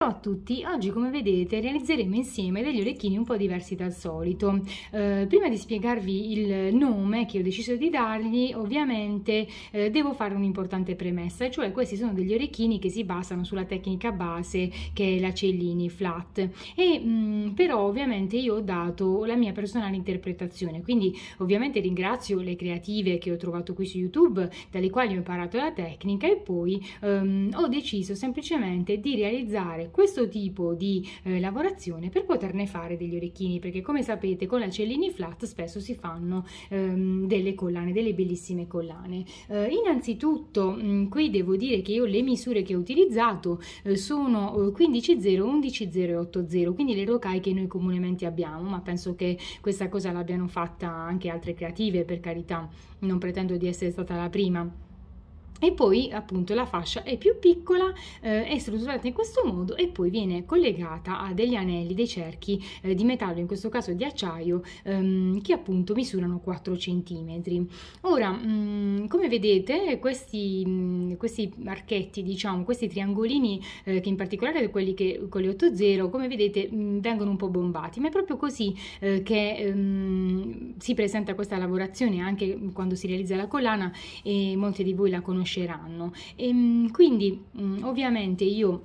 Ciao a tutti, oggi come vedete realizzeremo insieme degli orecchini un po' diversi dal solito. Eh, prima di spiegarvi il nome che ho deciso di dargli, ovviamente eh, devo fare un'importante premessa, cioè questi sono degli orecchini che si basano sulla tecnica base che è la Cellini Flat. E, mh, mm, però ovviamente io ho dato la mia personale interpretazione, quindi ovviamente ringrazio le creative che ho trovato qui su YouTube, dalle quali ho imparato la tecnica e poi ehm, ho deciso semplicemente di realizzare questo tipo di eh, lavorazione per poterne fare degli orecchini perché come sapete con la Cellini Flat spesso si fanno ehm, delle collane, delle bellissime collane. Eh, innanzitutto mh, mm, qui devo dire che io le misure che ho utilizzato eh, sono 15.0, 11.0 e 8.0 quindi le rocai che noi comunemente abbiamo ma penso che questa cosa l'abbiano fatta anche altre creative per carità non pretendo di essere stata la prima e poi appunto la fascia è più piccola, eh, è strutturata in questo modo e poi viene collegata a degli anelli, dei cerchi eh, di metallo, in questo caso di acciaio, ehm, che appunto misurano 4 cm. Ora, mh, mm, come vedete, questi, mh, mm, questi, archetti, diciamo, questi triangolini, eh, che in particolare quelli che, con le 8.0, come vedete, mh, mm, vengono un po' bombati, ma è proprio così eh, che ehm, si presenta questa lavorazione anche quando si realizza la collana e molti di voi la conoscono nasceranno. E, ehm, quindi ovviamente io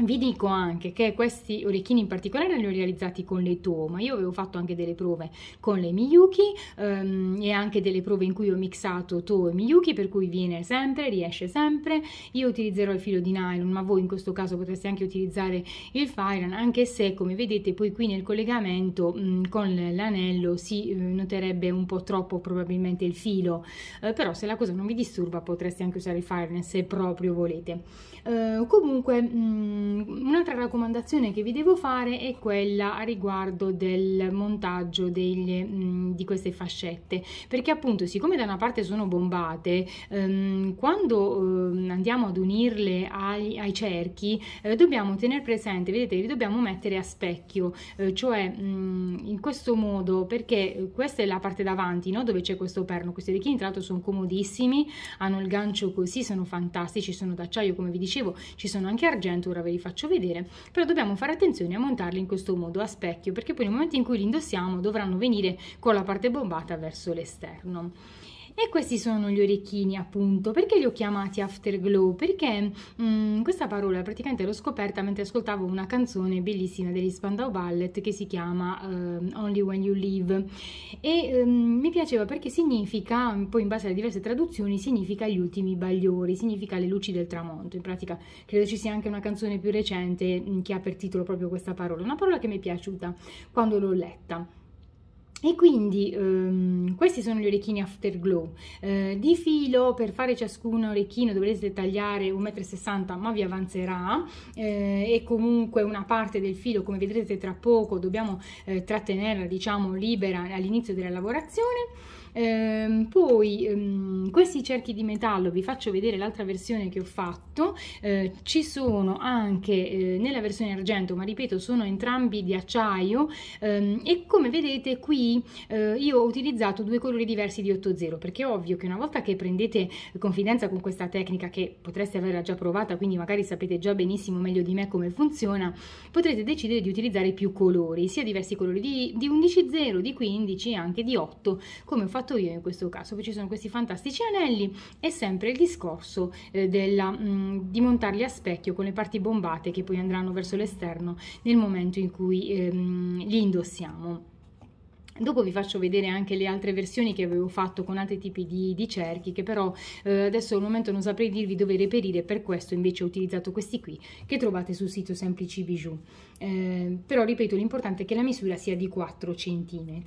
vi dico anche che questi orecchini in particolare li ho realizzati con le To, ma io avevo fatto anche delle prove con le Miyuki um, e anche delle prove in cui ho mixato To e Miyuki, per cui viene sempre, riesce sempre. Io utilizzerò il filo di nylon, ma voi in questo caso potreste anche utilizzare il Firan, anche se come vedete poi qui nel collegamento mh, mm, con l'anello si eh, noterebbe un po' troppo probabilmente il filo, eh, però se la cosa non vi disturba potreste anche usare il Firan se proprio volete. Eh, comunque... Mh, mm, Ehm, un'altra raccomandazione che vi devo fare è quella a riguardo del montaggio delle, mh, mm, di queste fascette perché appunto siccome da una parte sono bombate ehm, quando ehm, andiamo ad unirle ai, ai cerchi eh, dobbiamo tenere presente vedete li dobbiamo mettere a specchio eh, cioè mh, mm, in questo modo perché questa è la parte davanti no? dove c'è questo perno questi orecchini tra l'altro sono comodissimi hanno il gancio così sono fantastici sono d'acciaio come vi dicevo ci sono anche argento ora vedete vi faccio vedere, però dobbiamo fare attenzione a montarli in questo modo a specchio perché poi nel momento in cui li indossiamo dovranno venire con la parte bombata verso l'esterno. E questi sono gli orecchini, appunto. Perché li ho chiamati afterglow? Perché mh, mm, questa parola praticamente l'ho scoperta mentre ascoltavo una canzone bellissima degli Spandau Ballet che si chiama uh, Only When You Leave e um, mi piaceva perché significa, poi in base alle diverse traduzioni, significa gli ultimi bagliori, significa le luci del tramonto. In pratica credo ci sia anche una canzone più recente mm, che ha per titolo proprio questa parola, una parola che mi è piaciuta quando l'ho letta. E quindi um, questi sono gli orecchini Afterglow, uh, di filo per fare ciascun orecchino dovreste tagliare 1,60 m ma vi avanzerà uh, e comunque una parte del filo come vedrete tra poco dobbiamo uh, trattenerla diciamo libera all'inizio della lavorazione ehm, poi ehm, questi cerchi di metallo vi faccio vedere l'altra versione che ho fatto eh, ci sono anche eh, nella versione argento ma ripeto sono entrambi di acciaio ehm, e come vedete qui eh, io ho utilizzato due colori diversi di 8.0 perché è ovvio che una volta che prendete confidenza con questa tecnica che potreste averla già provata quindi magari sapete già benissimo meglio di me come funziona potrete decidere di utilizzare più colori sia diversi colori di, di 11.0 di 15 anche di 8 come ho fatto fatto io in questo caso, poi ci sono questi fantastici anelli e sempre il discorso eh, della, mh, di montarli a specchio con le parti bombate che poi andranno verso l'esterno nel momento in cui ehm, li indossiamo. Dopo vi faccio vedere anche le altre versioni che avevo fatto con altri tipi di, di cerchi che però eh, adesso al momento non saprei dirvi dove reperire per questo invece ho utilizzato questi qui che trovate sul sito Semplici Bijou. Ehm, però ripeto l'importante è che la misura sia di 4 cm.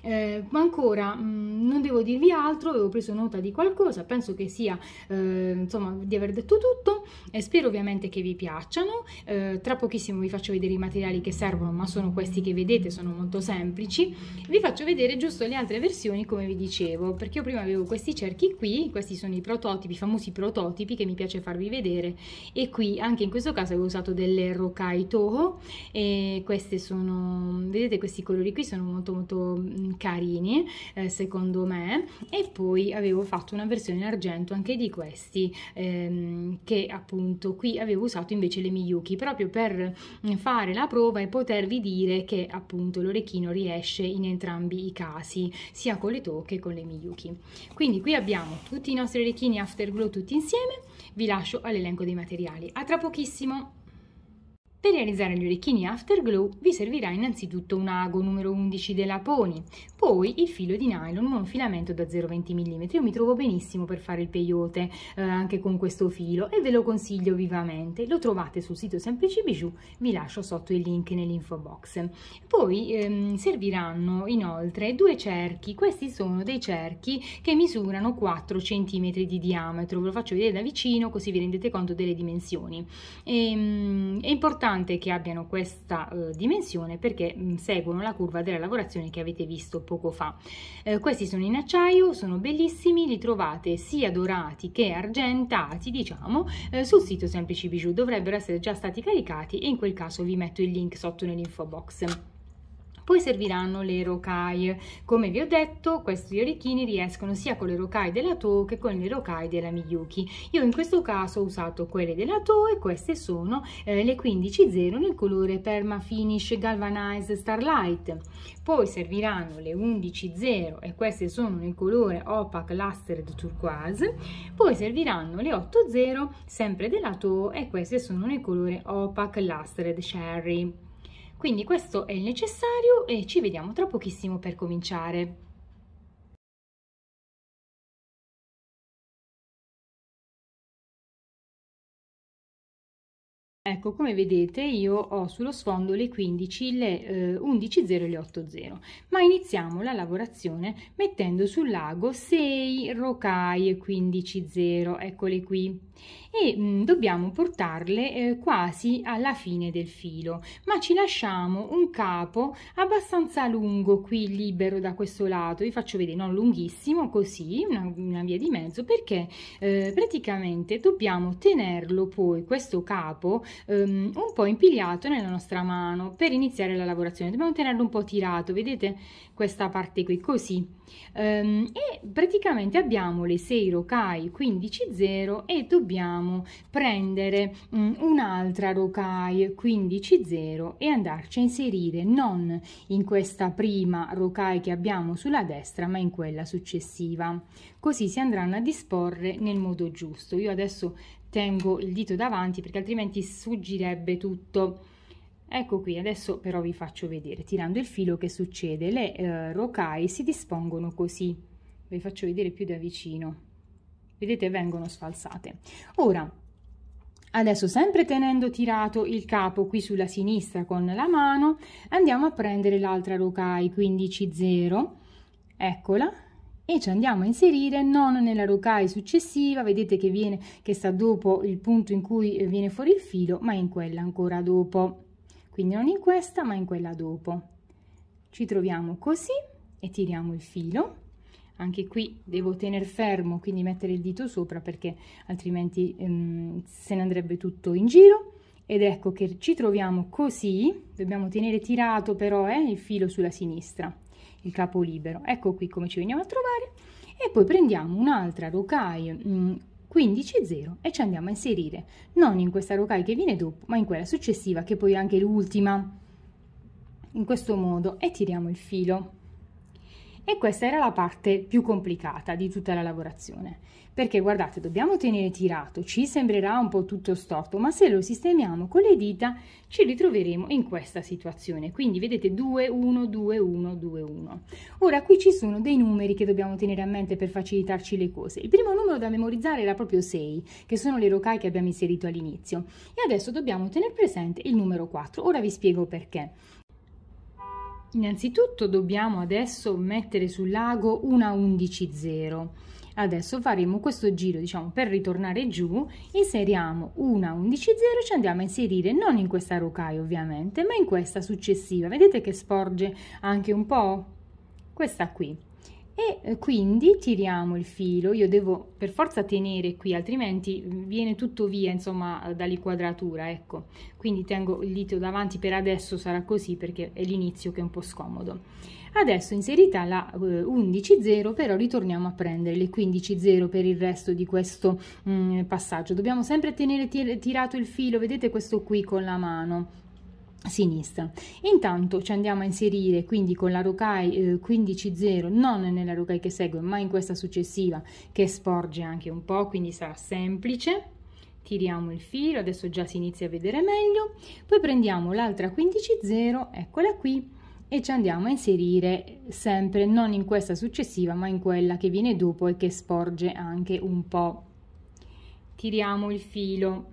Eh, ancora mh, mm, non devo dirvi altro, avevo preso nota di qualcosa, penso che sia eh, insomma di aver detto tutto e spero ovviamente che vi piacciono, ehm, tra pochissimo vi faccio vedere i materiali che servono ma sono questi che vedete, sono molto semplici, vi faccio vedere giusto le altre versioni come vi dicevo perché io prima avevo questi cerchi qui, questi sono i prototipi, i famosi prototipi che mi piace farvi vedere e qui anche in questo caso avevo usato delle Rokai Toho e queste sono vedete questi colori qui sono molto molto mm, carini eh, secondo me e poi avevo fatto una versione in argento anche di questi ehm, che appunto qui avevo usato invece le Miyuki proprio per mm, fare la prova e potervi dire che appunto l'orecchino riesce in entrambi i casi sia con le to che con le Miyuki quindi qui abbiamo tutti i nostri orecchini afterglow tutti insieme vi lascio all'elenco dei materiali a tra pochissimo per realizzare gli orecchini Afterglow vi servirà innanzitutto un ago numero 11 della Pony, poi il filo di nylon, un filamento da 0,20 mm, io mi trovo benissimo per fare il peyote eh, anche con questo filo e ve lo consiglio vivamente, lo trovate sul sito Semplici Bijou, vi lascio sotto il link nell'info box. Poi ehm, serviranno inoltre due cerchi, questi sono dei cerchi che misurano 4 cm di diametro, ve lo faccio vedere da vicino così vi rendete conto delle dimensioni. E, ehm, mh, è importante che abbiano questa eh, dimensione perché mh, mm, seguono la curva della lavorazione che avete visto poi poco fa. Eh, questi sono in acciaio, sono bellissimi, li trovate sia dorati che argentati, diciamo, eh, sul sito Semplici Bijou. Dovrebbero essere già stati caricati e in quel caso vi metto il link sotto nell'info box. Poi serviranno le rocaie. Come vi ho detto, questi orecchini riescono sia con le rocaie della Toho che con le rocaie della Miyuki. Io in questo caso ho usato quelle della Toho e queste sono eh, le 15.0 nel colore Perma Finish Galvanized Starlight. Poi serviranno le 11.0 e queste sono nel colore Opac Lustered Turquoise. Poi serviranno le 8.0 sempre della Toho e queste sono nel colore Opac Lustered Cherry. Quindi questo è il necessario e ci vediamo tra pochissimo per cominciare. Ecco, come vedete io ho sullo sfondo le 15, le eh, 11.0 e le 8.0, ma iniziamo la lavorazione mettendo sul lago 6 rocaie 15.0, eccole qui e mh, mm, dobbiamo portarle eh, quasi alla fine del filo ma ci lasciamo un capo abbastanza lungo qui libero da questo lato vi faccio vedere non lunghissimo così una, una via di mezzo perché eh, praticamente dobbiamo tenerlo poi questo capo ehm, un po' impigliato nella nostra mano per iniziare la lavorazione dobbiamo tenerlo un po' tirato vedete questa parte qui così ehm, e praticamente abbiamo le 6 rocai 15 0 e dobbiamo dobbiamo prendere um, un'altra rocaille 15-0 e andarci a inserire non in questa prima rocaille che abbiamo sulla destra ma in quella successiva. Così si andranno a disporre nel modo giusto. Io adesso tengo il dito davanti perché altrimenti sfuggirebbe tutto. Ecco qui, adesso però vi faccio vedere, tirando il filo che succede, le eh, rokai si dispongono così, vi faccio vedere più da vicino vedete vengono sfalsate ora adesso sempre tenendo tirato il capo qui sulla sinistra con la mano andiamo a prendere l'altra rocai 15 0 eccola e ci andiamo a inserire non nella rocai successiva vedete che viene che sta dopo il punto in cui eh, viene fuori il filo ma in quella ancora dopo quindi non in questa ma in quella dopo ci troviamo così e tiriamo il filo anche qui devo tenere fermo quindi mettere il dito sopra perché altrimenti ehm, se ne andrebbe tutto in giro ed ecco che ci troviamo così dobbiamo tenere tirato però eh, il filo sulla sinistra il capo libero ecco qui come ci veniamo a trovare e poi prendiamo un'altra rocaille mh, mm, 15,0 e ci andiamo a inserire non in questa rocaille che viene dopo ma in quella successiva che poi è anche l'ultima in questo modo e tiriamo il filo e questa era la parte più complicata di tutta la lavorazione, perché guardate, dobbiamo tenere tirato, ci sembrerà un po' tutto storto, ma se lo sistemiamo con le dita ci ritroveremo in questa situazione. Quindi vedete 2, 1, 2, 1, 2, 1. Ora qui ci sono dei numeri che dobbiamo tenere a mente per facilitarci le cose. Il primo numero da memorizzare era proprio 6, che sono le rocai che abbiamo inserito all'inizio. E adesso dobbiamo tenere presente il numero 4. Ora vi spiego perché. Innanzitutto dobbiamo adesso mettere sul lago una 110 Adesso faremo questo giro, diciamo, per ritornare giù, inseriamo una 110 ci andiamo a inserire non in questa rocaia ovviamente, ma in questa successiva. Vedete che sporge anche un po'? Questa qui e eh, quindi tiriamo il filo, io devo per forza tenere qui altrimenti mm, viene tutto via insomma eh, dall'inquadratura ecco quindi tengo il dito davanti per adesso sarà così perché è l'inizio che è un po' scomodo adesso inserita la 11.0 eh, però ritorniamo a prendere le 15.0 per il resto di questo mh, mm, passaggio dobbiamo sempre tenere tirato il filo vedete questo qui con la mano sinistra. Intanto ci andiamo a inserire quindi con la rocai eh, 15.0, non nella rocai che segue, ma in questa successiva che sporge anche un po', quindi sarà semplice. Tiriamo il filo, adesso già si inizia a vedere meglio. Poi prendiamo l'altra 15.0, eccola qui, e ci andiamo a inserire sempre non in questa successiva, ma in quella che viene dopo e che sporge anche un po'. Tiriamo il filo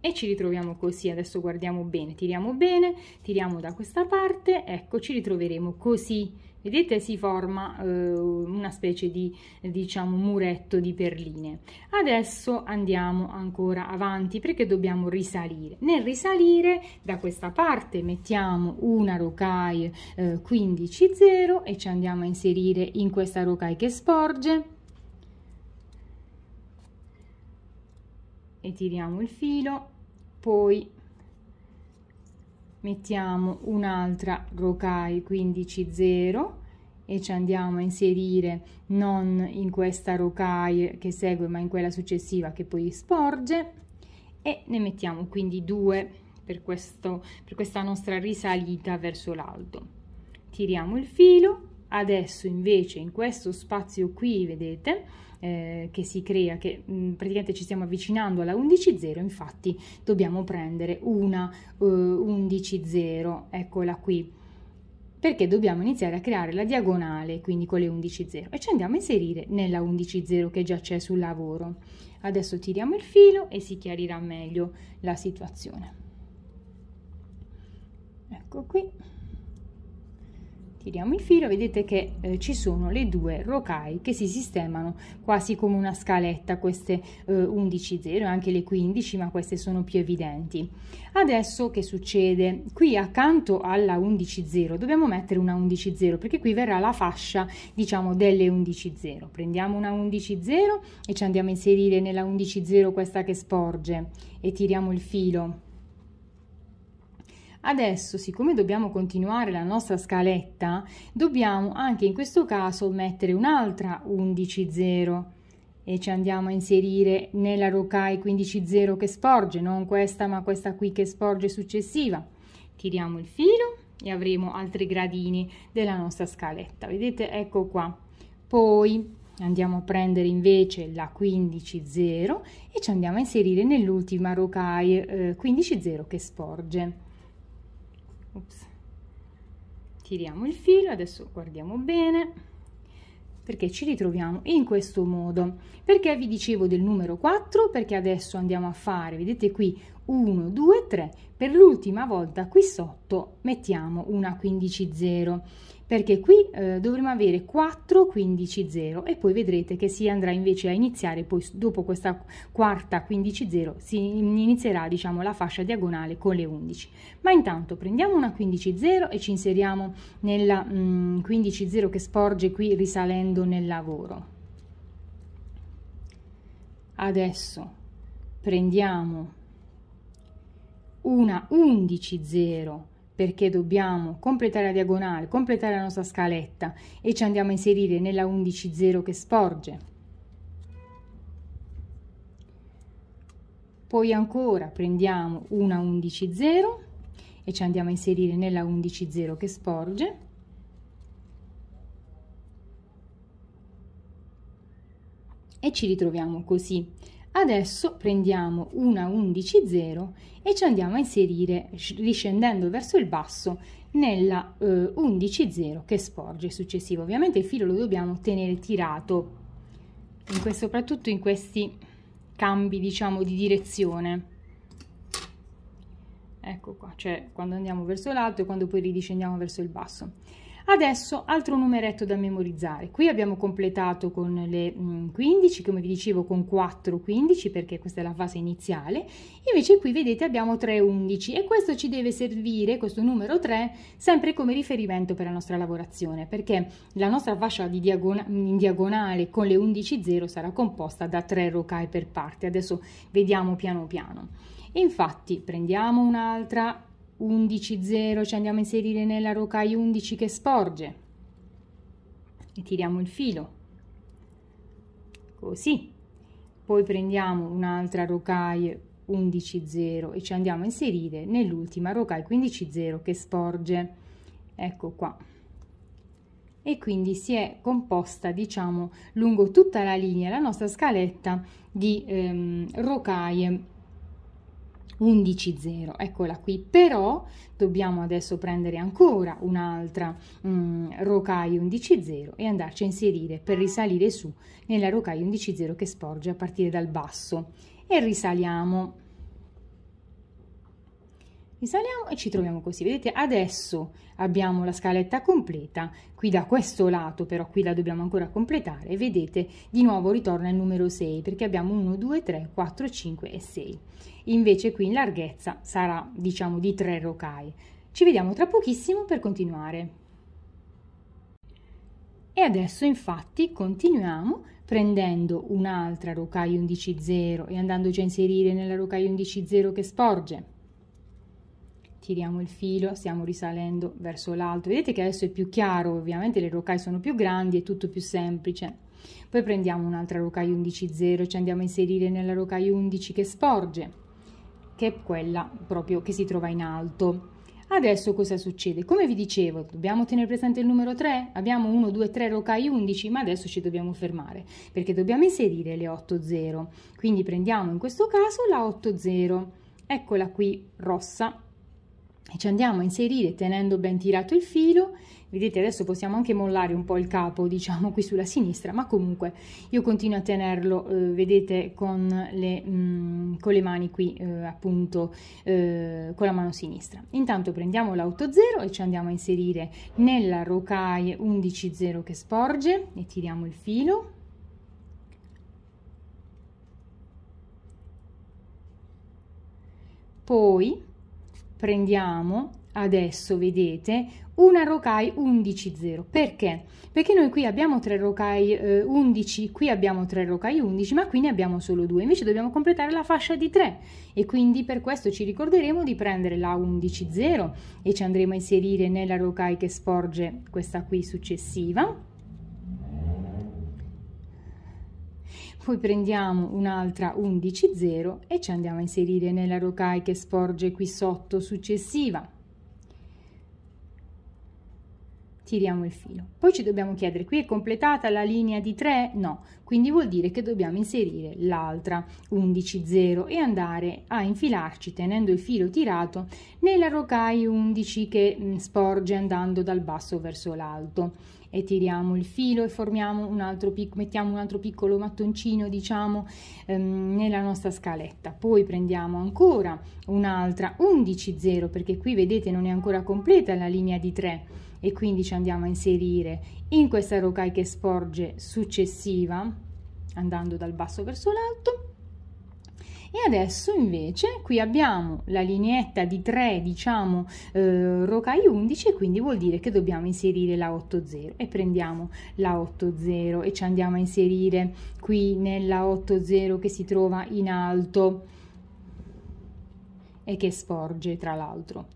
e ci ritroviamo così adesso guardiamo bene tiriamo bene tiriamo da questa parte ecco ci ritroveremo così vedete si forma eh, una specie di diciamo muretto di perline adesso andiamo ancora avanti perché dobbiamo risalire nel risalire da questa parte mettiamo una rocaille eh, 15 0 e ci andiamo a inserire in questa rocaille che sporge e tiriamo il filo poi mettiamo un'altra rocaille quindi 0 e ci andiamo a inserire non in questa rocaille che segue ma in quella successiva che poi sporge e ne mettiamo quindi due per, questo, per questa nostra risalita verso l'alto tiriamo il filo adesso invece in questo spazio qui vedete eh, che si crea che mh, mm, praticamente ci stiamo avvicinando alla 11.0 infatti dobbiamo prendere una uh, eh, 11.0 eccola qui perché dobbiamo iniziare a creare la diagonale quindi con le 11.0 e ci andiamo a inserire nella 11.0 che già c'è sul lavoro adesso tiriamo il filo e si chiarirà meglio la situazione ecco qui Tiriamo il filo, vedete che eh, ci sono le due rocai che si sistemano quasi come una scaletta, queste eh, 11 e anche le 15, ma queste sono più evidenti. Adesso che succede? Qui accanto alla 11.0 dobbiamo mettere una 11.0 perché qui verrà la fascia, diciamo, delle 11.0. Prendiamo una 11.0 e ci andiamo a inserire nella 11.0 questa che sporge e tiriamo il filo Adesso, siccome dobbiamo continuare la nostra scaletta, dobbiamo anche in questo caso mettere un'altra 11,0 e ci andiamo a inserire nella rocai 15,0 che sporge, non questa ma questa qui che sporge successiva. Tiriamo il filo e avremo altri gradini della nostra scaletta. Vedete? Ecco qua. Poi andiamo a prendere invece la 15,0 e ci andiamo a inserire nell'ultima rocai eh, 15,0 che sporge. Ops. Tiriamo il filo, adesso guardiamo bene perché ci ritroviamo in questo modo. Perché vi dicevo del numero 4? Perché adesso andiamo a fare, vedete qui, 1, 2, 3. Per l'ultima volta qui sotto mettiamo una 15 0 perché qui eh, dovremo avere 4 15 0 e poi vedrete che si andrà invece a iniziare poi dopo questa quarta 15 0 si inizierà diciamo la fascia diagonale con le 11 ma intanto prendiamo una 15 0 e ci inseriamo nella mm, 15 0 che sporge qui risalendo nel lavoro adesso prendiamo una 11 0 perché dobbiamo completare la diagonale, completare la nostra scaletta e ci andiamo a inserire nella 11.0 che sporge. Poi ancora prendiamo una 11.0 e ci andiamo a inserire nella 11.0 che sporge. E ci ritroviamo così Adesso prendiamo una 11.0 e ci andiamo a inserire riscendendo verso il basso nella eh, 11 che sporge successivo. Ovviamente il filo lo dobbiamo tenere tirato, in questo, soprattutto in questi cambi diciamo di direzione. Ecco qua, cioè quando andiamo verso l'alto e quando poi ridiscendiamo verso il basso. Adesso altro numeretto da memorizzare. Qui abbiamo completato con le 15, mm, come vi dicevo con 4 15 perché questa è la fase iniziale. Invece qui vedete abbiamo 3 11 e questo ci deve servire, questo numero 3, sempre come riferimento per la nostra lavorazione perché la nostra fascia di diagon in diagonale con le 11 0 sarà composta da 3 rocai per parte. Adesso vediamo piano piano. infatti prendiamo un'altra 11 0 ci andiamo a inserire nella rocaia 11 che sporge e tiriamo il filo così poi prendiamo un'altra rocaille 11 0 e ci andiamo a inserire nell'ultima rocaille 15 0 che sporge ecco qua e quindi si è composta diciamo lungo tutta la linea la nostra scaletta di ehm, rocaie 11.0, eccola qui, però dobbiamo adesso prendere ancora un'altra um, rocaia 11.0 e andarci a inserire per risalire su nella rocaia 11.0 che sporge a partire dal basso e risaliamo Risaliamo e ci troviamo così. Vedete, adesso abbiamo la scaletta completa. Qui da questo lato, però, qui la dobbiamo ancora completare. Vedete, di nuovo ritorna il numero 6, perché abbiamo 1, 2, 3, 4, 5 e 6. Invece qui in larghezza sarà, diciamo, di 3 rocai. Ci vediamo tra pochissimo per continuare. E adesso, infatti, continuiamo prendendo un'altra rocaia 11.0 e andandoci a inserire nella rocaia 11.0 che sporge tiriamo il filo, stiamo risalendo verso l'alto. Vedete che adesso è più chiaro, ovviamente le rocaie sono più grandi, è tutto più semplice. Poi prendiamo un'altra rocaia 11.0 e ci andiamo a inserire nella rocaia 11 che sporge, che è quella proprio che si trova in alto. Adesso cosa succede? Come vi dicevo, dobbiamo tenere presente il numero 3, abbiamo 1, 2, 3 rocai 11, ma adesso ci dobbiamo fermare perché dobbiamo inserire le 8 0. Quindi prendiamo in questo caso la 8 0, eccola qui rossa, e ci andiamo a inserire tenendo ben tirato il filo vedete adesso possiamo anche mollare un po' il capo diciamo qui sulla sinistra ma comunque io continuo a tenerlo eh, vedete con le, mh, mm, con le, mani qui eh, appunto eh, con la mano sinistra intanto prendiamo l'auto 0 e ci andiamo a inserire nella rocaille 11-0 che sporge e tiriamo il filo poi prendiamo adesso vedete una rocai 11.0 perché? perché noi qui abbiamo tre rocai eh, 11 qui abbiamo tre rocai 11 ma qui ne abbiamo solo due. invece dobbiamo completare la fascia di 3 e quindi per questo ci ricorderemo di prendere la 11.0 e ci andremo a inserire nella rocai che sporge questa qui successiva poi prendiamo un'altra 11 0 e ci andiamo a inserire nella rocaia che sporge qui sotto successiva tiriamo il filo poi ci dobbiamo chiedere qui è completata la linea di 3 no quindi vuol dire che dobbiamo inserire l'altra 11 0 e andare a infilarci tenendo il filo tirato nella rocaia 11 che sporge andando dal basso verso l'alto e tiriamo il filo e formiamo un altro mettiamo un altro piccolo mattoncino diciamo ehm, nella nostra scaletta poi prendiamo ancora un'altra 11 0 perché qui vedete non è ancora completa la linea di 3 e quindi ci andiamo a inserire in questa rocaia che sporge successiva andando dal basso verso l'alto e adesso invece qui abbiamo la lineetta di 3 diciamo eh, rocai 11 quindi vuol dire che dobbiamo inserire la 80 e prendiamo la 80 e ci andiamo a inserire qui nella 80 che si trova in alto e che sporge tra l'altro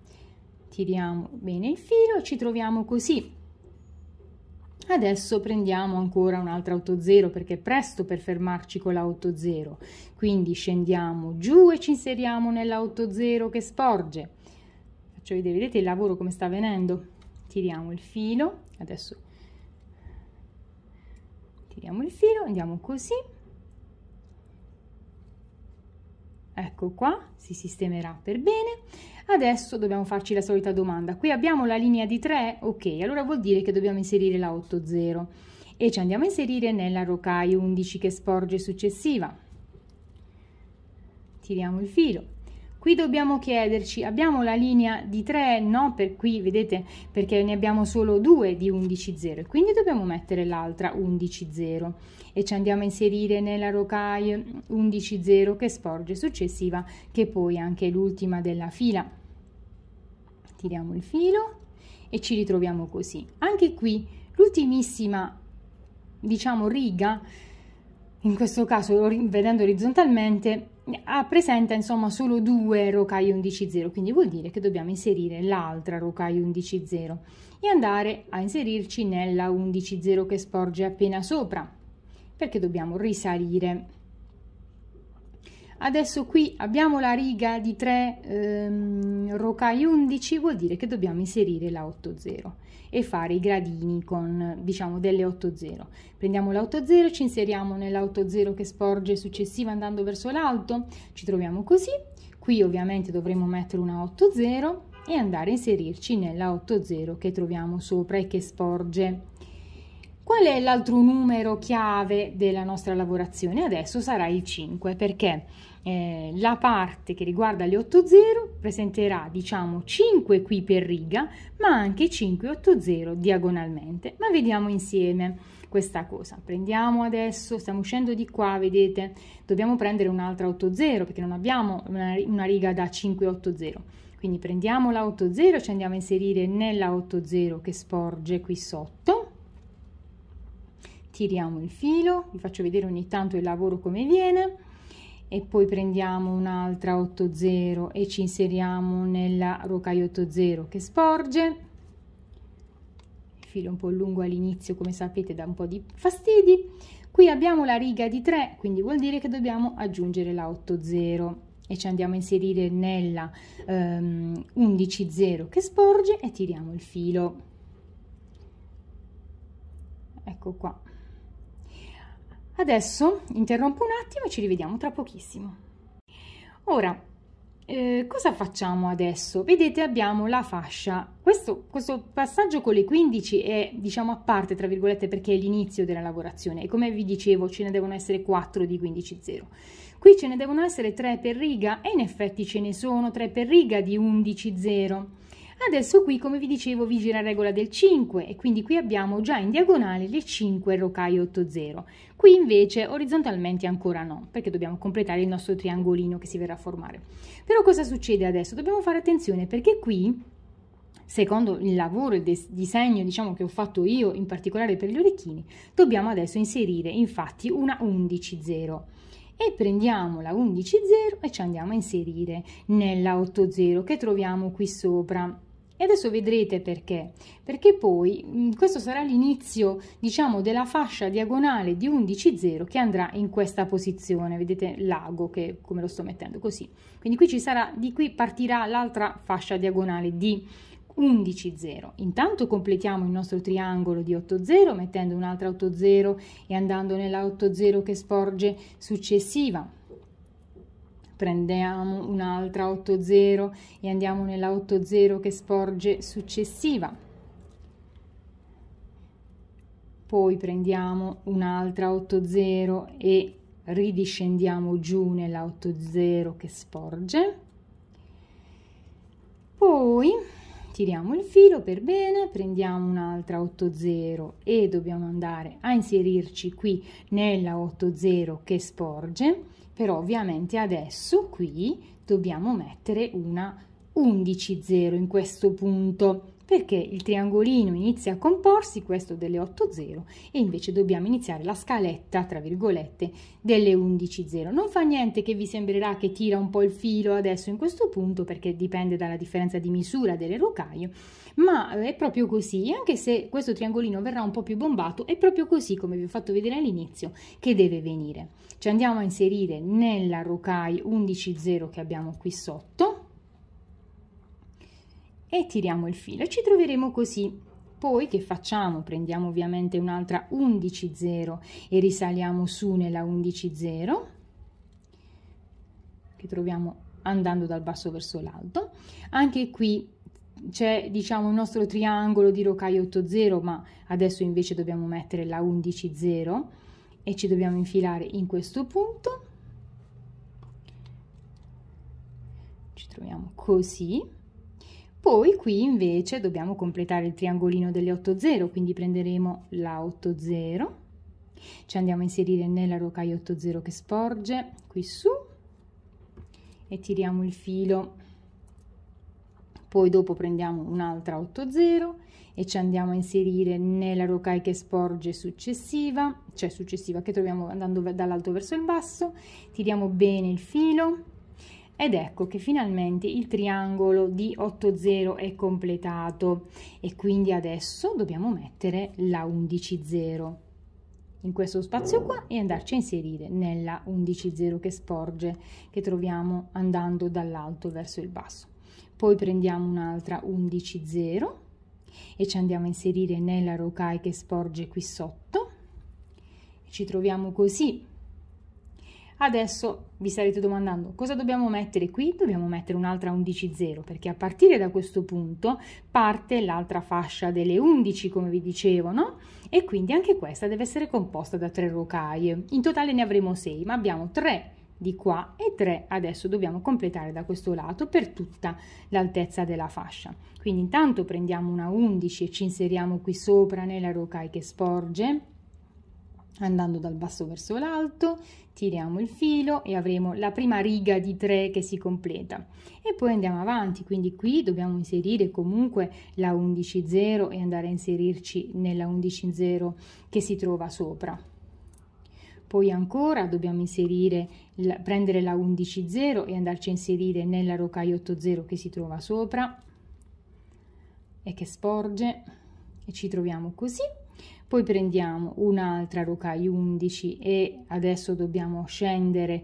tiriamo bene il filo e ci troviamo così Adesso prendiamo ancora un'altra 8 0 perché è presto per fermarci con la 8 0. Quindi scendiamo giù e ci inseriamo nella 8 0 che sporge. Faccio vedere, vedete il lavoro come sta venendo? Tiriamo il filo, adesso tiriamo il filo, andiamo così. Ecco qua, si sistemerà per bene Adesso dobbiamo farci la solita domanda. Qui abbiamo la linea di 3? Ok, allora vuol dire che dobbiamo inserire la 8,0 e ci andiamo a inserire nella rocaille 11 che sporge successiva. Tiriamo il filo Qui dobbiamo chiederci, abbiamo la linea di 3? No, per qui vedete perché ne abbiamo solo due di 11,0 e quindi dobbiamo mettere l'altra 11,0 e ci andiamo a inserire nella rocaille 11,0 che sporge successiva che poi anche l'ultima della fila. Tiriamo il filo e ci ritroviamo così. Anche qui l'ultimissima diciamo riga in questo caso vedendo orizzontalmente ah, presenta insomma solo due rocai 11.0, quindi vuol dire che dobbiamo inserire l'altra rocai 11.0 e andare a inserirci nella 11.0 che sporge appena sopra, perché dobbiamo risalire. Adesso qui abbiamo la riga di 3 ehm, rocaie 11, vuol dire che dobbiamo inserire la 8.0 e fare i gradini con diciamo delle 8-0. Prendiamo l'8-0, ci inseriamo nell'8-0 che sporge successiva andando verso l'alto, ci troviamo così, qui ovviamente dovremo mettere una 8-0 e andare a inserirci nella 8-0 che troviamo sopra e che sporge. Qual è l'altro numero chiave della nostra lavorazione? Adesso sarà il 5 perché eh, la parte che riguarda le 8.0 presenterà diciamo 5 qui per riga ma anche 5 8.0 diagonalmente ma vediamo insieme questa cosa prendiamo adesso stiamo uscendo di qua vedete dobbiamo prendere un'altra 8.0 perché non abbiamo una, una riga da 5 8.0 quindi prendiamo la 8.0 ci andiamo a inserire nella 8.0 che sporge qui sotto tiriamo il filo vi faccio vedere ogni tanto il lavoro come viene e poi prendiamo un'altra 80 e ci inseriamo nella rocaia 80 che sporge filo un po' lungo all'inizio come sapete da un po' di fastidi qui abbiamo la riga di 3 quindi vuol dire che dobbiamo aggiungere la 80 e ci andiamo a inserire nella um, ehm, 11.0 che sporge e tiriamo il filo ecco qua Adesso interrompo un attimo e ci rivediamo tra pochissimo. Ora, eh, cosa facciamo adesso? Vedete abbiamo la fascia, questo, questo, passaggio con le 15 è diciamo a parte tra virgolette perché è l'inizio della lavorazione e come vi dicevo ce ne devono essere 4 di 15.0. Qui ce ne devono essere 3 per riga e in effetti ce ne sono 3 per riga di 11.0 Adesso qui, come vi dicevo, vige la regola del 5 e quindi qui abbiamo già in diagonale le 5 rocaie 8-0. Qui invece orizzontalmente ancora no, perché dobbiamo completare il nostro triangolino che si verrà a formare. Però cosa succede adesso? Dobbiamo fare attenzione perché qui, secondo il lavoro, il disegno diciamo, che ho fatto io, in particolare per gli orecchini, dobbiamo adesso inserire infatti una 11 0 e prendiamo la 11.0 e ci andiamo a inserire nella 8.0 che troviamo qui sopra. E adesso vedrete perché, perché poi mm, questo sarà l'inizio, diciamo, della fascia diagonale di 11.0 che andrà in questa posizione, vedete l'ago che come lo sto mettendo così. Quindi qui ci sarà, di qui partirà l'altra fascia diagonale di 11.0 11,0. Intanto completiamo il nostro triangolo di 8,0 mettendo un'altra 8,0 e andando nella 8,0 che sporge successiva. Prendiamo un'altra 8,0 e andiamo nella 8,0 che sporge successiva. Poi prendiamo un'altra 8,0 e ridiscendiamo giù nella 8,0 che sporge. Poi tiriamo il filo per bene prendiamo un'altra 80 e dobbiamo andare a inserirci qui nella 80 che sporge però ovviamente adesso qui dobbiamo mettere una 11.0 in questo punto perché il triangolino inizia a comporsi, questo delle 8.0, e invece dobbiamo iniziare la scaletta, tra virgolette, delle 11.0. Non fa niente che vi sembrerà che tira un po' il filo adesso in questo punto, perché dipende dalla differenza di misura delle rocaie, ma eh, è proprio così, anche se questo triangolino verrà un po' più bombato, è proprio così, come vi ho fatto vedere all'inizio, che deve venire. Ci andiamo a inserire nella rocaille 11.0 che abbiamo qui sotto, e tiriamo il filo e ci troveremo così poi che facciamo? Prendiamo ovviamente un'altra 11.0 e risaliamo su nella 11.0 che troviamo andando dal basso verso l'alto. Anche qui c'è diciamo il nostro triangolo di rocaia 8.0 ma adesso invece dobbiamo mettere la 11.0 e ci dobbiamo infilare in questo punto. Ci troviamo così poi qui invece dobbiamo completare il triangolino delle 8,0, quindi prenderemo la 8,0, ci andiamo a inserire nella rocaia 8,0 che sporge qui su e tiriamo il filo. Poi dopo prendiamo un'altra 8,0 e ci andiamo a inserire nella rocaia che sporge successiva, cioè successiva che troviamo andando dall'alto verso il basso, tiriamo bene il filo ed ecco che finalmente il triangolo di 8,0 è completato e quindi adesso dobbiamo mettere la 11,0 in questo spazio qua e andarci a inserire nella 11,0 che sporge che troviamo andando dall'alto verso il basso. Poi prendiamo un'altra 11,0 e ci andiamo a inserire nella rocaille che sporge qui sotto. ci troviamo così Adesso vi starete domandando cosa dobbiamo mettere qui? Dobbiamo mettere un'altra 11.0 perché a partire da questo punto parte l'altra fascia delle 11 come vi dicevo no? e quindi anche questa deve essere composta da tre rocaie. In totale ne avremo 6 ma abbiamo 3 di qua e 3 adesso dobbiamo completare da questo lato per tutta l'altezza della fascia. Quindi intanto prendiamo una 11 e ci inseriamo qui sopra nella rocaia che sporge andando dal basso verso l'alto tiriamo il filo e avremo la prima riga di 3 che si completa e poi andiamo avanti quindi qui dobbiamo inserire comunque la 11 0 e andare a inserirci nella 11 0 che si trova sopra poi ancora dobbiamo inserire prendere la 11 0 e andarci a inserire nella rocaia 8 0 che si trova sopra e che sporge e ci troviamo così poi prendiamo un'altra rocaia 11 e adesso dobbiamo scendere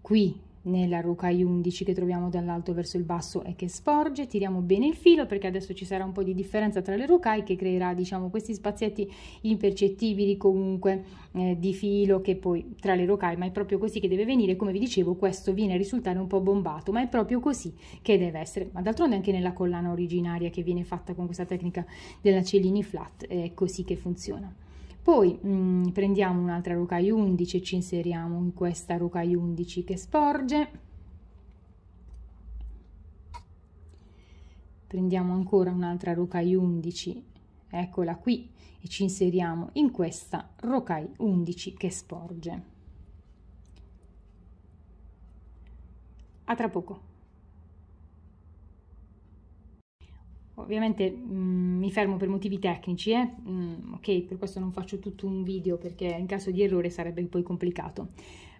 qui nella rocaia 11 che troviamo dall'alto verso il basso e che sporge tiriamo bene il filo perché adesso ci sarà un po' di differenza tra le rocaie che creerà diciamo questi spazietti impercettibili comunque eh, di filo che poi tra le rocaie ma è proprio così che deve venire come vi dicevo questo viene a risultare un po' bombato ma è proprio così che deve essere ma d'altronde anche nella collana originaria che viene fatta con questa tecnica della cellini flat è così che funziona poi mh, mm, prendiamo un'altra rocaia 11 e ci inseriamo in questa rocaia 11 che sporge. Prendiamo ancora un'altra rocaia 11, eccola qui, e ci inseriamo in questa rocaia 11 che sporge. A tra poco. Ovviamente mh, mm, mi fermo per motivi tecnici, eh? mh, mm, ok, per questo non faccio tutto un video perché in caso di errore sarebbe poi complicato.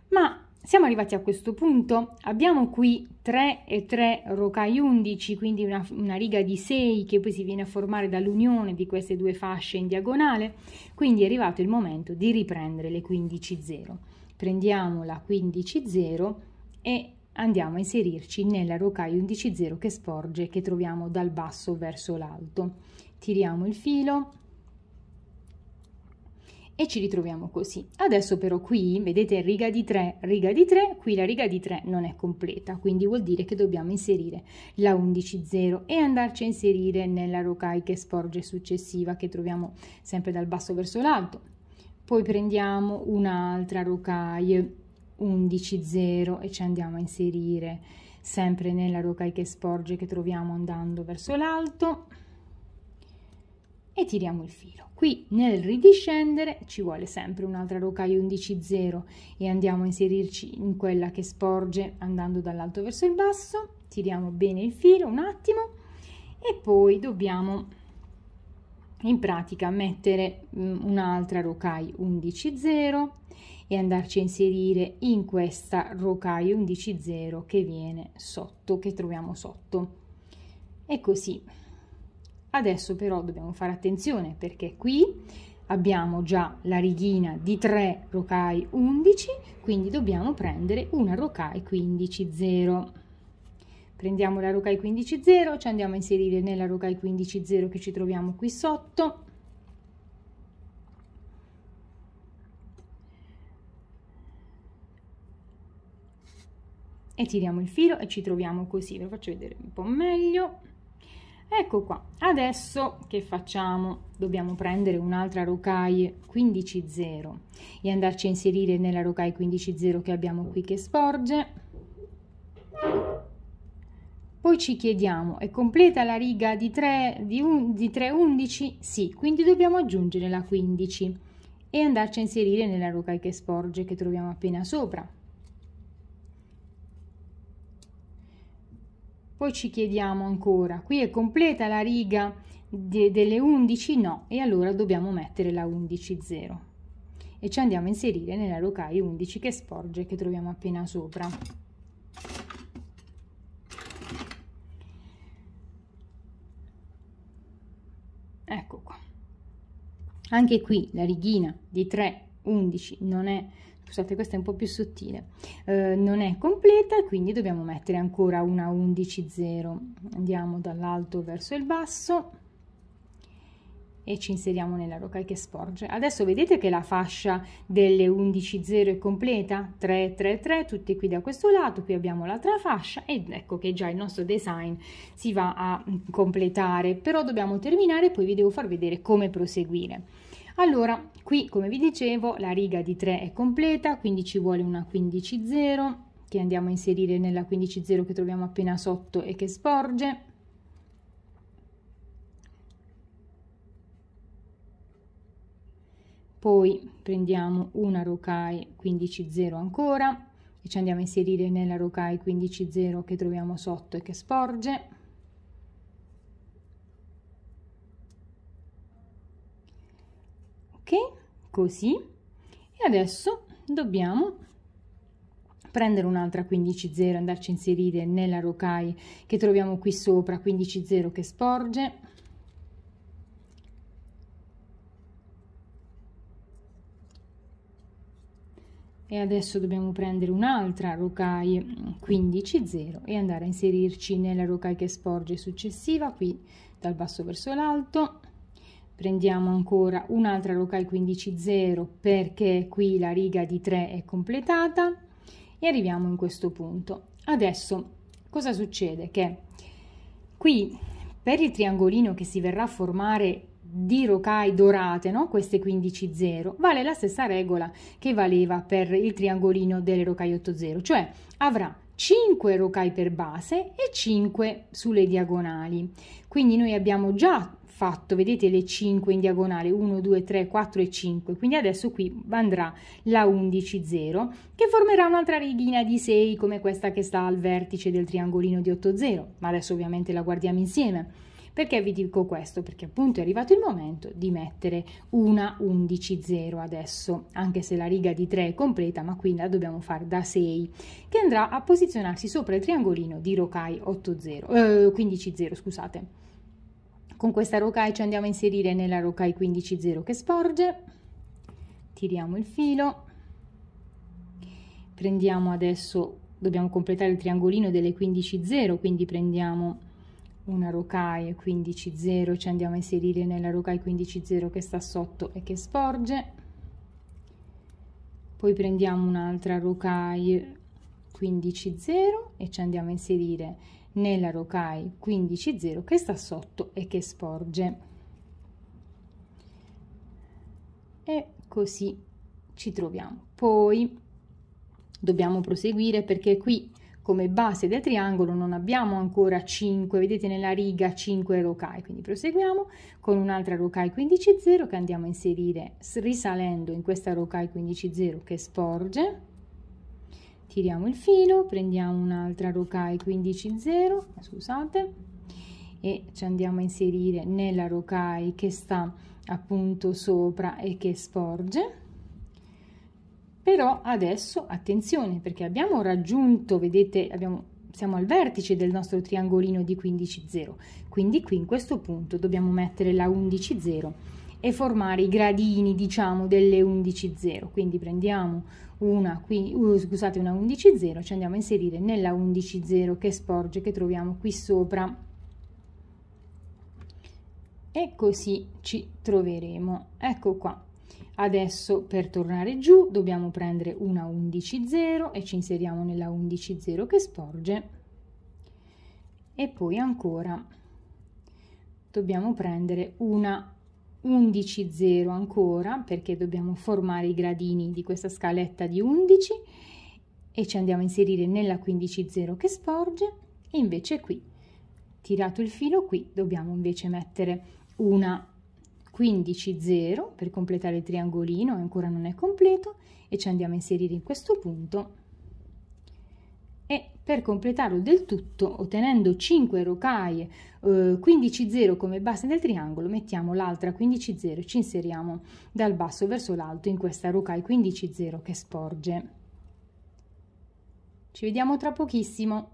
Ma siamo arrivati a questo punto, abbiamo qui 3 e 3 rocai 11, quindi una, una, riga di 6 che poi si viene a formare dall'unione di queste due fasce in diagonale, quindi è arrivato il momento di riprendere le 15 0. Prendiamo la 15 0 e andiamo a inserirci nella rocaia 11.0 che sporge che troviamo dal basso verso l'alto. Tiriamo il filo e ci ritroviamo così. Adesso però qui, vedete, riga di 3, riga di 3, qui la riga di 3 non è completa, quindi vuol dire che dobbiamo inserire la 11.0 e andarci a inserire nella rocaia che sporge successiva che troviamo sempre dal basso verso l'alto. Poi prendiamo un'altra rocaille 11 0 e ci andiamo a inserire sempre nella rocaia che sporge che troviamo andando verso l'alto e tiriamo il filo qui nel ridiscendere ci vuole sempre un'altra rocaia 11 0 e andiamo a inserirci in quella che sporge andando dall'alto verso il basso tiriamo bene il filo un attimo e poi dobbiamo in pratica mettere mm, un'altra rocaia 11 0 e andarci a inserire in questa rocaia 11.0 che viene sotto, che troviamo sotto. E così. Adesso però dobbiamo fare attenzione perché qui abbiamo già la righina di 3 rocai 11, quindi dobbiamo prendere una rocai 15.0. 0. Prendiamo la rocai 15 ci andiamo a inserire nella rocai 15.0 che ci troviamo qui sotto e tiriamo il filo e ci troviamo così ve lo faccio vedere un po meglio ecco qua adesso che facciamo dobbiamo prendere un'altra rocaille 150 e andarci a inserire nella rocaille 150 che abbiamo qui che sporge poi ci chiediamo è completa la riga di 3 di, un, di 3 11 sì quindi dobbiamo aggiungere la 15 e andarci a inserire nella rocaille che sporge che troviamo appena sopra Poi ci chiediamo ancora, qui è completa la riga de, delle 11? No, e allora dobbiamo mettere la 11.0 e ci andiamo a inserire nella rocaia 11 che sporge che troviamo appena sopra. Ecco qua. Anche qui la righina di 3 11 non è scusate questa è un po' più sottile, eh, non è completa quindi dobbiamo mettere ancora una 11 0, andiamo dall'alto verso il basso e ci inseriamo nella roca che sporge. Adesso vedete che la fascia delle 11.0 è completa, 3, 3, 3, tutti qui da questo lato, qui abbiamo l'altra fascia ed ecco che già il nostro design si va a completare, però dobbiamo terminare poi vi devo far vedere come proseguire. Allora, Qui, come vi dicevo, la riga di 3 è completa, quindi ci vuole una 15.0 che andiamo a inserire nella 15.0 che troviamo appena sotto e che sporge. Poi prendiamo una rocaille 15.0 ancora e ci andiamo a inserire nella rocaille 15.0 che troviamo sotto e che sporge. così e adesso dobbiamo prendere un'altra 15.0 andarci a inserire nella rocaille che troviamo qui sopra 15.0 che sporge e adesso dobbiamo prendere un'altra rocaille 15.0 e andare a inserirci nella rocaille che sporge successiva qui dal basso verso l'alto prendiamo ancora un'altra locale 15.0 perché qui la riga di 3 è completata e arriviamo in questo punto. Adesso cosa succede? Che qui per il triangolino che si verrà a formare di rocai dorate, no? queste 15.0, vale la stessa regola che valeva per il triangolino delle rocai 8.0, cioè avrà 5 rocai per base e 5 sulle diagonali. Quindi noi abbiamo già fatto, vedete le 5 in diagonale, 1, 2, 3, 4 e 5, quindi adesso qui andrà la 11, 0, che formerà un'altra righina di 6 come questa che sta al vertice del triangolino di 8, 0, ma adesso ovviamente la guardiamo insieme. Perché vi dico questo? Perché appunto è arrivato il momento di mettere una 11 0 adesso, anche se la riga di 3 è completa, ma qui la dobbiamo fare da 6, che andrà a posizionarsi sopra il triangolino di Rokai 8 0, eh, 15 0, scusate. Con questa rocaille ci andiamo a inserire nella rocaille 15.0 che sporge, tiriamo il filo, prendiamo adesso, dobbiamo completare il triangolino delle 15.0 quindi prendiamo una rocaille 15.0 0 ci andiamo a inserire nella rocaille 15.0 che sta sotto e che sporge, poi prendiamo un'altra rocaille 15.0 e ci andiamo a inserire nella Rokai 15.0 che sta sotto e che sporge. E così ci troviamo. Poi dobbiamo proseguire perché qui come base del triangolo non abbiamo ancora 5, vedete nella riga 5 rocai, quindi proseguiamo con un'altra rokai 15.0 che andiamo a inserire risalendo in questa rokai 15.0 che sporge tiriamo il filo prendiamo un'altra rocai 15 0 scusate e ci andiamo a inserire nella rocai che sta appunto sopra e che sporge però adesso attenzione perché abbiamo raggiunto vedete abbiamo siamo al vertice del nostro triangolino di 15,0 quindi qui in questo punto dobbiamo mettere la 11,0 e formare i gradini diciamo delle 11,0 quindi prendiamo una, qui, uh, scusate, una 11.0, ci andiamo a inserire nella 11.0 che sporge che troviamo qui sopra. E così ci troveremo. Ecco qua. Adesso per tornare giù dobbiamo prendere una 11.0 e ci inseriamo nella 11.0 che sporge. E poi ancora dobbiamo prendere una 11 0 ancora perché dobbiamo formare i gradini di questa scaletta di 11 e ci andiamo a inserire nella 15 0 che sporge e invece qui tirato il filo qui dobbiamo invece mettere una 15 0 per completare il triangolino ancora non è completo e ci andiamo a inserire in questo punto per completarlo del tutto, ottenendo 5 rocai eh, 15-0 come base del triangolo, mettiamo l'altra 15-0 e ci inseriamo dal basso verso l'alto in questa rocai 15-0 che sporge. Ci vediamo tra pochissimo.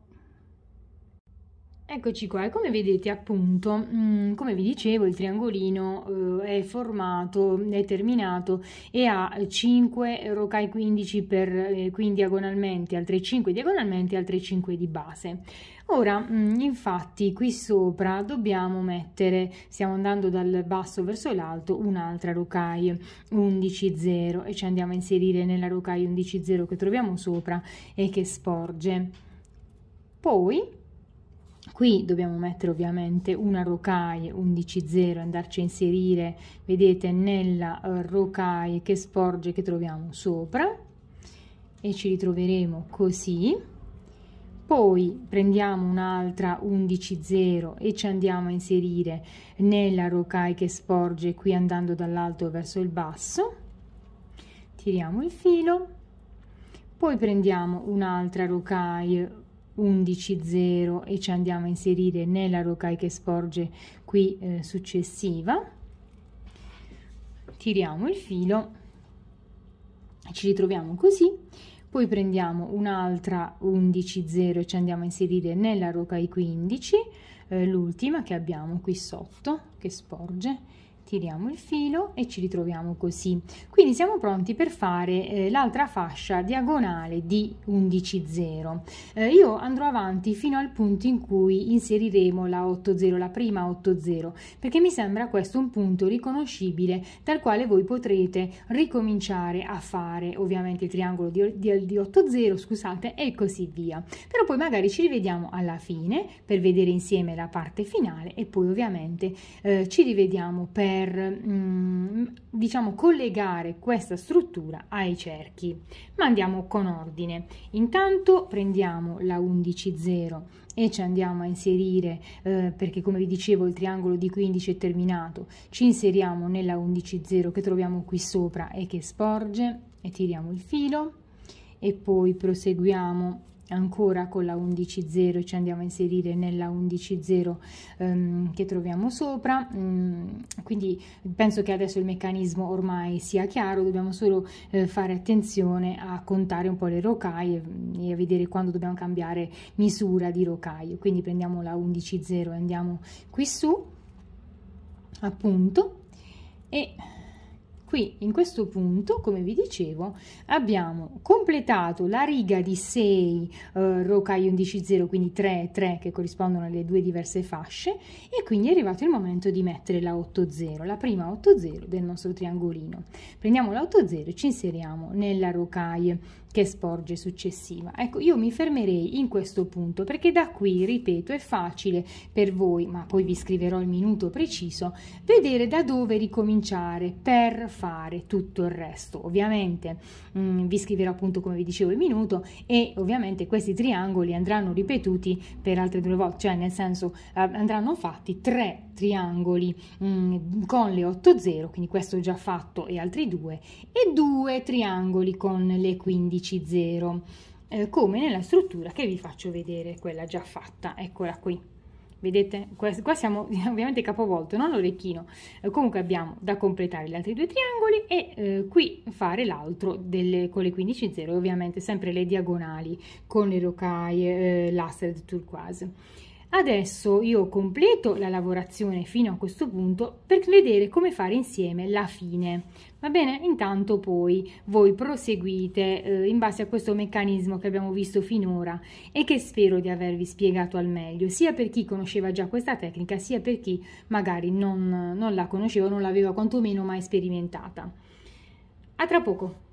Eccoci qua e come vedete appunto, mh, mm, come vi dicevo, il triangolino eh, è formato, è terminato e ha 5 rocai 15 per eh, quindi diagonalmente, altre 5 diagonalmente e altre 5 di base. Ora, mh, mm, infatti, qui sopra dobbiamo mettere, stiamo andando dal basso verso l'alto, un'altra rocai 11,0 e ci andiamo a inserire nella rocai 11,0 che troviamo sopra e che sporge. Poi qui dobbiamo mettere ovviamente una rocaille 11.0 andarci a inserire vedete nella eh, rocaille che sporge che troviamo sopra e ci ritroveremo così poi prendiamo un'altra 11.0 e ci andiamo a inserire nella rocaille che sporge qui andando dall'alto verso il basso tiriamo il filo poi prendiamo un'altra rocaille 11.0 e ci andiamo a inserire nella rocaia che sporge qui eh, successiva tiriamo il filo ci ritroviamo così poi prendiamo un'altra 11.0 e ci andiamo a inserire nella rocaia 15 eh, l'ultima che abbiamo qui sotto che sporge tiriamo il filo e ci ritroviamo così quindi siamo pronti per fare eh, l'altra fascia diagonale di 11,0. eh, io andrò avanti fino al punto in cui inseriremo la 8 la prima 8,0, perché mi sembra questo un punto riconoscibile dal quale voi potrete ricominciare a fare ovviamente il triangolo di, di, di 8 scusate e così via però poi magari ci rivediamo alla fine per vedere insieme la parte finale e poi ovviamente eh, ci rivediamo per per mm, diciamo collegare questa struttura ai cerchi ma andiamo con ordine intanto prendiamo la 11.0 e ci andiamo a inserire eh, perché come vi dicevo il triangolo di 15 è terminato ci inseriamo nella 11.0 che troviamo qui sopra e che sporge e tiriamo il filo e poi proseguiamo ancora con la 11.0 ci andiamo a inserire nella 11.0 ehm, che troviamo sopra mm, quindi penso che adesso il meccanismo ormai sia chiaro dobbiamo solo eh, fare attenzione a contare un po' le rocaie mm, e a vedere quando dobbiamo cambiare misura di rocaio quindi prendiamo la 11.0 e andiamo qui su appunto e Qui in questo punto, come vi dicevo, abbiamo completato la riga di 6 eh, rocai 11 quindi 3 e 3 che corrispondono alle due diverse fasce e quindi è arrivato il momento di mettere la 8.0 la prima 8 del nostro triangolino. Prendiamo la 8 e ci inseriamo nella rocaille che sporge successiva. Ecco, io mi fermerei in questo punto perché da qui, ripeto, è facile per voi, ma poi vi scriverò il minuto preciso, vedere da dove ricominciare per fare tutto il resto. Ovviamente mh, mm, vi scriverò appunto come vi dicevo il minuto e ovviamente questi triangoli andranno ripetuti per altre due volte, cioè nel senso eh, andranno fatti tre triangoli mh, mm, con le 8 0, quindi questo già fatto e altri due, e due triangoli con le 15 11.0 eh, come nella struttura che vi faccio vedere quella già fatta eccola qui vedete qua, siamo ovviamente capovolto non l'orecchino eh, comunque abbiamo da completare gli altri due triangoli e eh, qui fare l'altro con le 15.0 ovviamente sempre le diagonali con le rocaille eh, l'aster turquoise Adesso io completo la lavorazione fino a questo punto per vedere come fare insieme la fine. Va bene? Intanto poi voi proseguite eh, in base a questo meccanismo che abbiamo visto finora e che spero di avervi spiegato al meglio, sia per chi conosceva già questa tecnica, sia per chi magari non, non la conosceva o non l'aveva quantomeno mai sperimentata. A tra poco!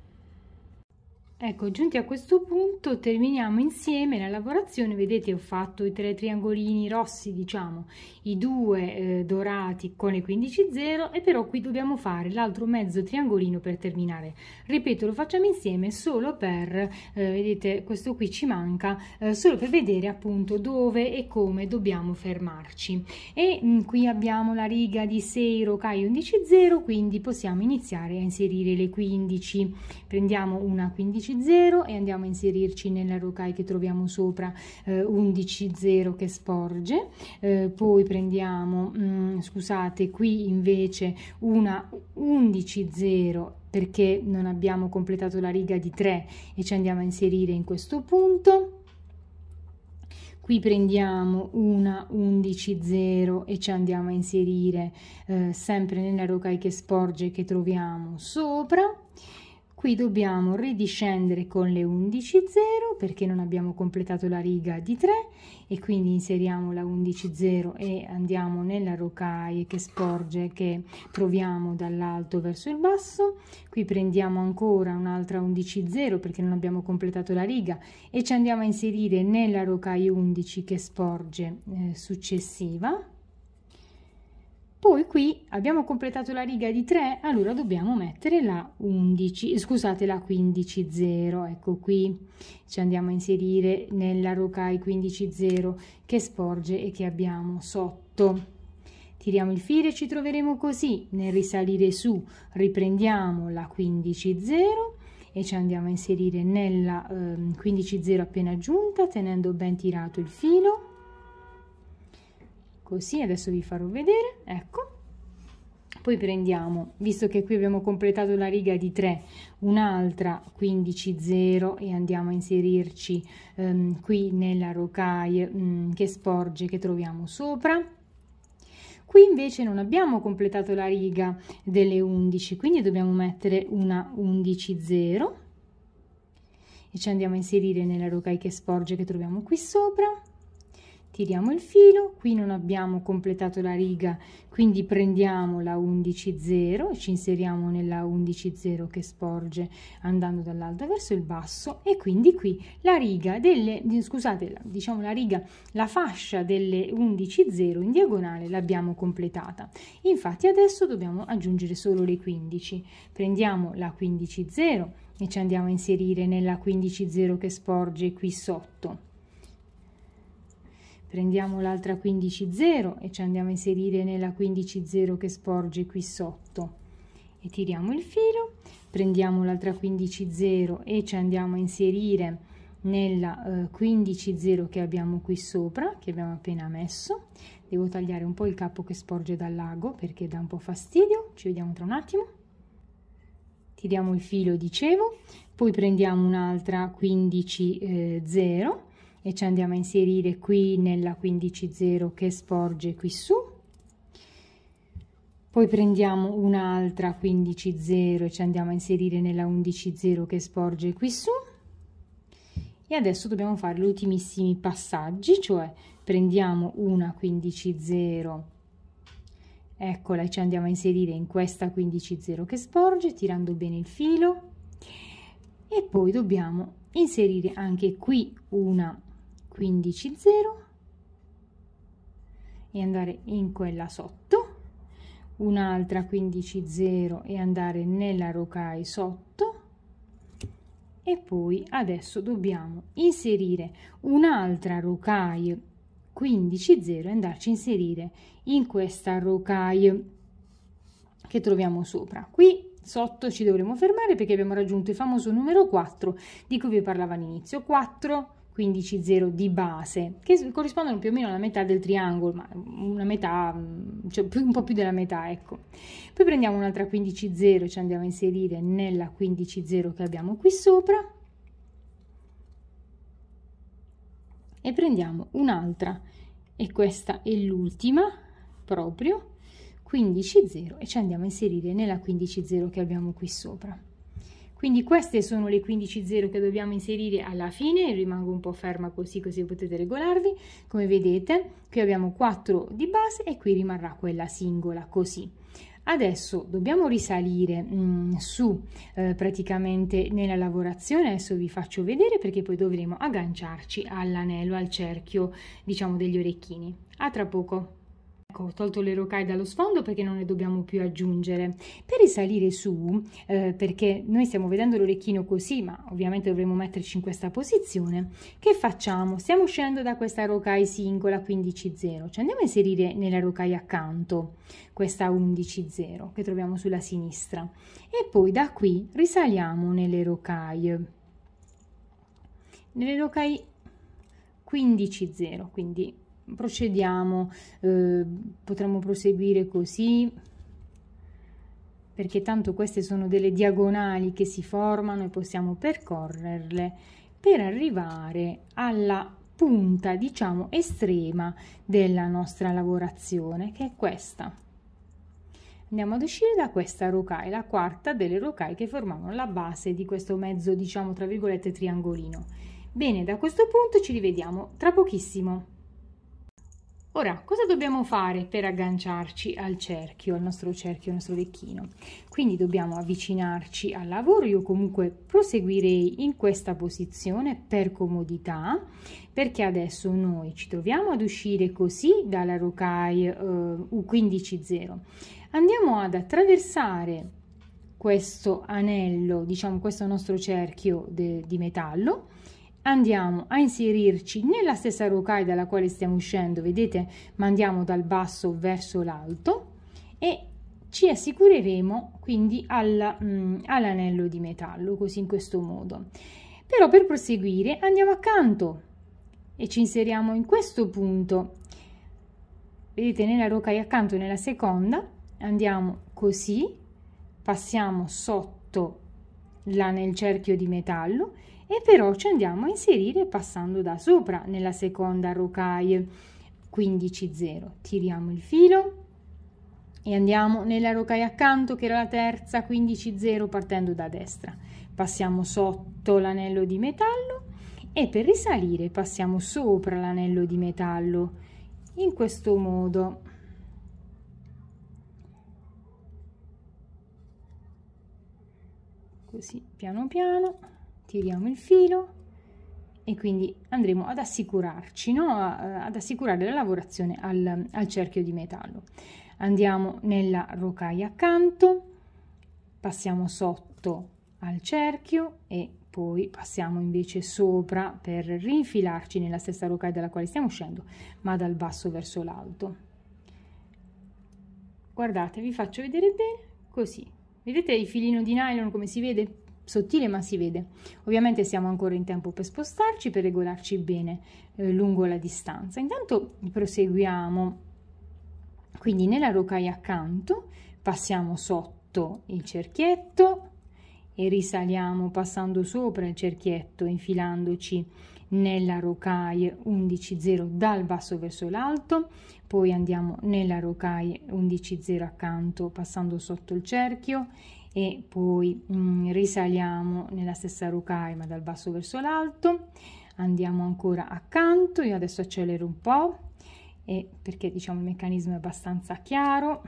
Ecco, giunti a questo punto terminiamo insieme la lavorazione, vedete ho fatto i tre triangolini rossi, diciamo, i due eh, dorati con le 15.0 e però qui dobbiamo fare l'altro mezzo triangolino per terminare. Ripeto, lo facciamo insieme solo per, eh, vedete questo qui ci manca, eh, solo per vedere appunto dove e come dobbiamo fermarci. E mh, mm, qui abbiamo la riga di 6 rocai 11.0, quindi possiamo iniziare a inserire le 15. Prendiamo una 15 11,0 e andiamo a inserirci nella rocai che troviamo sopra eh, 11,0 che sporge, eh, poi prendiamo, mh, mm, scusate, qui invece una 11,0 perché non abbiamo completato la riga di 3 e ci andiamo a inserire in questo punto qui prendiamo una 11,0 e ci andiamo a inserire eh, sempre nella rocai che sporge che troviamo sopra qui dobbiamo ridiscendere con le 11 0 perché non abbiamo completato la riga di 3 e quindi inseriamo la 11 0 e andiamo nella rocaille che sporge che proviamo dall'alto verso il basso qui prendiamo ancora un'altra 11 0 perché non abbiamo completato la riga e ci andiamo a inserire nella rocaille 11 che sporge eh, successiva poi qui abbiamo completato la riga di 3, allora dobbiamo mettere la 11, scusate la 15.0, ecco qui ci andiamo a inserire nella rocai 15.0 che sporge e che abbiamo sotto. Tiriamo il filo e ci troveremo così, nel risalire su riprendiamo la 15.0 e ci andiamo a inserire nella eh, 15.0 appena aggiunta tenendo ben tirato il filo così adesso vi farò vedere ecco poi prendiamo visto che qui abbiamo completato la riga di 3 un'altra 15 0 e andiamo a inserirci ehm, qui nella rocaille mh, mm, che sporge che troviamo sopra qui invece non abbiamo completato la riga delle 11 quindi dobbiamo mettere una 11 0 e ci andiamo a inserire nella rocaille che sporge che troviamo qui sopra tiriamo il filo qui non abbiamo completato la riga quindi prendiamo la 11.0 e ci inseriamo nella 11.0 che sporge andando dall'alto verso il basso e quindi qui la riga delle scusate diciamo la riga la fascia delle 11.0 in diagonale l'abbiamo completata infatti adesso dobbiamo aggiungere solo le 15 prendiamo la 15.0 e ci andiamo a inserire nella 15.0 che sporge qui sotto Prendiamo l'altra 15.0 e ci andiamo a inserire nella 15.0 che sporge qui sotto e tiriamo il filo. Prendiamo l'altra 15.0 e ci andiamo a inserire nella eh, 15.0 che abbiamo qui sopra, che abbiamo appena messo. Devo tagliare un po' il capo che sporge dal lago perché dà un po' fastidio. Ci vediamo tra un attimo. Tiriamo il filo, dicevo, poi prendiamo un'altra 15.0 e ci andiamo a inserire qui nella 15.0 che sporge qui su poi prendiamo un'altra 15.0 e ci andiamo a inserire nella 11.0 che sporge qui su e adesso dobbiamo fare gli ultimissimi passaggi cioè prendiamo una 15.0 eccola e ci andiamo a inserire in questa 15.0 che sporge tirando bene il filo e poi dobbiamo inserire anche qui una 15 0 e andare in quella sotto un'altra 15 0 e andare nella rocaia sotto e poi adesso dobbiamo inserire un'altra rocaia 15 0 e andarci a inserire in questa rocaia che troviamo sopra qui sotto ci dovremo fermare perché abbiamo raggiunto il famoso numero 4 di cui vi parlavo all'inizio 4 15 0 di base, che corrispondono più o meno alla metà del triangolo, ma mm, una metà, mm, cioè un po' più della metà, ecco. Poi prendiamo un'altra 15 0, ci andiamo a inserire nella 15 0 che abbiamo qui sopra, e prendiamo un'altra, e questa è l'ultima, proprio, 15 0, e ci andiamo a inserire nella 15 0 che abbiamo qui sopra. Quindi queste sono le 15.0 che dobbiamo inserire alla fine, rimango un po' ferma così così potete regolarvi, come vedete qui abbiamo 4 di base e qui rimarrà quella singola così. Adesso dobbiamo risalire mh, mm, su eh, praticamente nella lavorazione, adesso vi faccio vedere perché poi dovremo agganciarci all'anello, al cerchio diciamo degli orecchini. A tra poco! Ecco, ho tolto le rocaie dallo sfondo perché non ne dobbiamo più aggiungere. Per risalire su, eh, perché noi stiamo vedendo l'orecchino così, ma ovviamente dovremmo metterci in questa posizione, che facciamo? Stiamo uscendo da questa rocaia singola 15.0, 0 ci andiamo a inserire nella rocaia accanto, questa 11.0 che troviamo sulla sinistra, e poi da qui risaliamo nelle rocaie. Nelle rocaie 15 quindi procediamo, eh, potremmo proseguire così, perché tanto queste sono delle diagonali che si formano e possiamo percorrerle per arrivare alla punta, diciamo, estrema della nostra lavorazione, che è questa. Andiamo ad uscire da questa rocaia, la quarta delle rocaie che formavano la base di questo mezzo, diciamo, tra virgolette, triangolino. Bene, da questo punto ci rivediamo tra pochissimo. Ora, cosa dobbiamo fare per agganciarci al cerchio, al nostro cerchio, al nostro vecchino? Quindi dobbiamo avvicinarci al lavoro, io comunque proseguirei in questa posizione per comodità, perché adesso noi ci troviamo ad uscire così dalla rocaille eh, u 150 Andiamo ad attraversare questo anello, diciamo questo nostro cerchio de, di metallo, andiamo a inserirci nella stessa rocaia dalla quale stiamo uscendo, vedete, ma andiamo dal basso verso l'alto e ci assicureremo quindi mm, all'anello all di metallo, così in questo modo. Però per proseguire andiamo accanto e ci inseriamo in questo punto, vedete nella rocaia accanto nella seconda, andiamo così, passiamo sotto là nel cerchio di metallo e però ci andiamo a inserire passando da sopra nella seconda rocaille 15 0 tiriamo il filo e andiamo nella rocaille accanto che era la terza 15 0 partendo da destra passiamo sotto l'anello di metallo e per risalire passiamo sopra l'anello di metallo in questo modo così piano piano tiriamo il filo e quindi andremo ad assicurarci, no? Eh, ad assicurare la lavorazione al, al cerchio di metallo. Andiamo nella rocaia accanto, passiamo sotto al cerchio e poi passiamo invece sopra per rinfilarci nella stessa rocaia dalla quale stiamo uscendo, ma dal basso verso l'alto. Guardate, vi faccio vedere bene così. Vedete il filino di nylon come si vede? sottile ma si vede. Ovviamente siamo ancora in tempo per spostarci, per regolarci bene eh, lungo la distanza. Intanto proseguiamo, quindi nella rocaia accanto passiamo sotto il cerchietto e risaliamo passando sopra il cerchietto infilandoci nella rocaille 11.0 dal basso verso l'alto, poi andiamo nella rocaille 11.0 accanto passando sotto il cerchio e poi mm, risaliamo nella stessa rocaia ma dal basso verso l'alto andiamo ancora accanto io adesso accelero un po e perché diciamo il meccanismo è abbastanza chiaro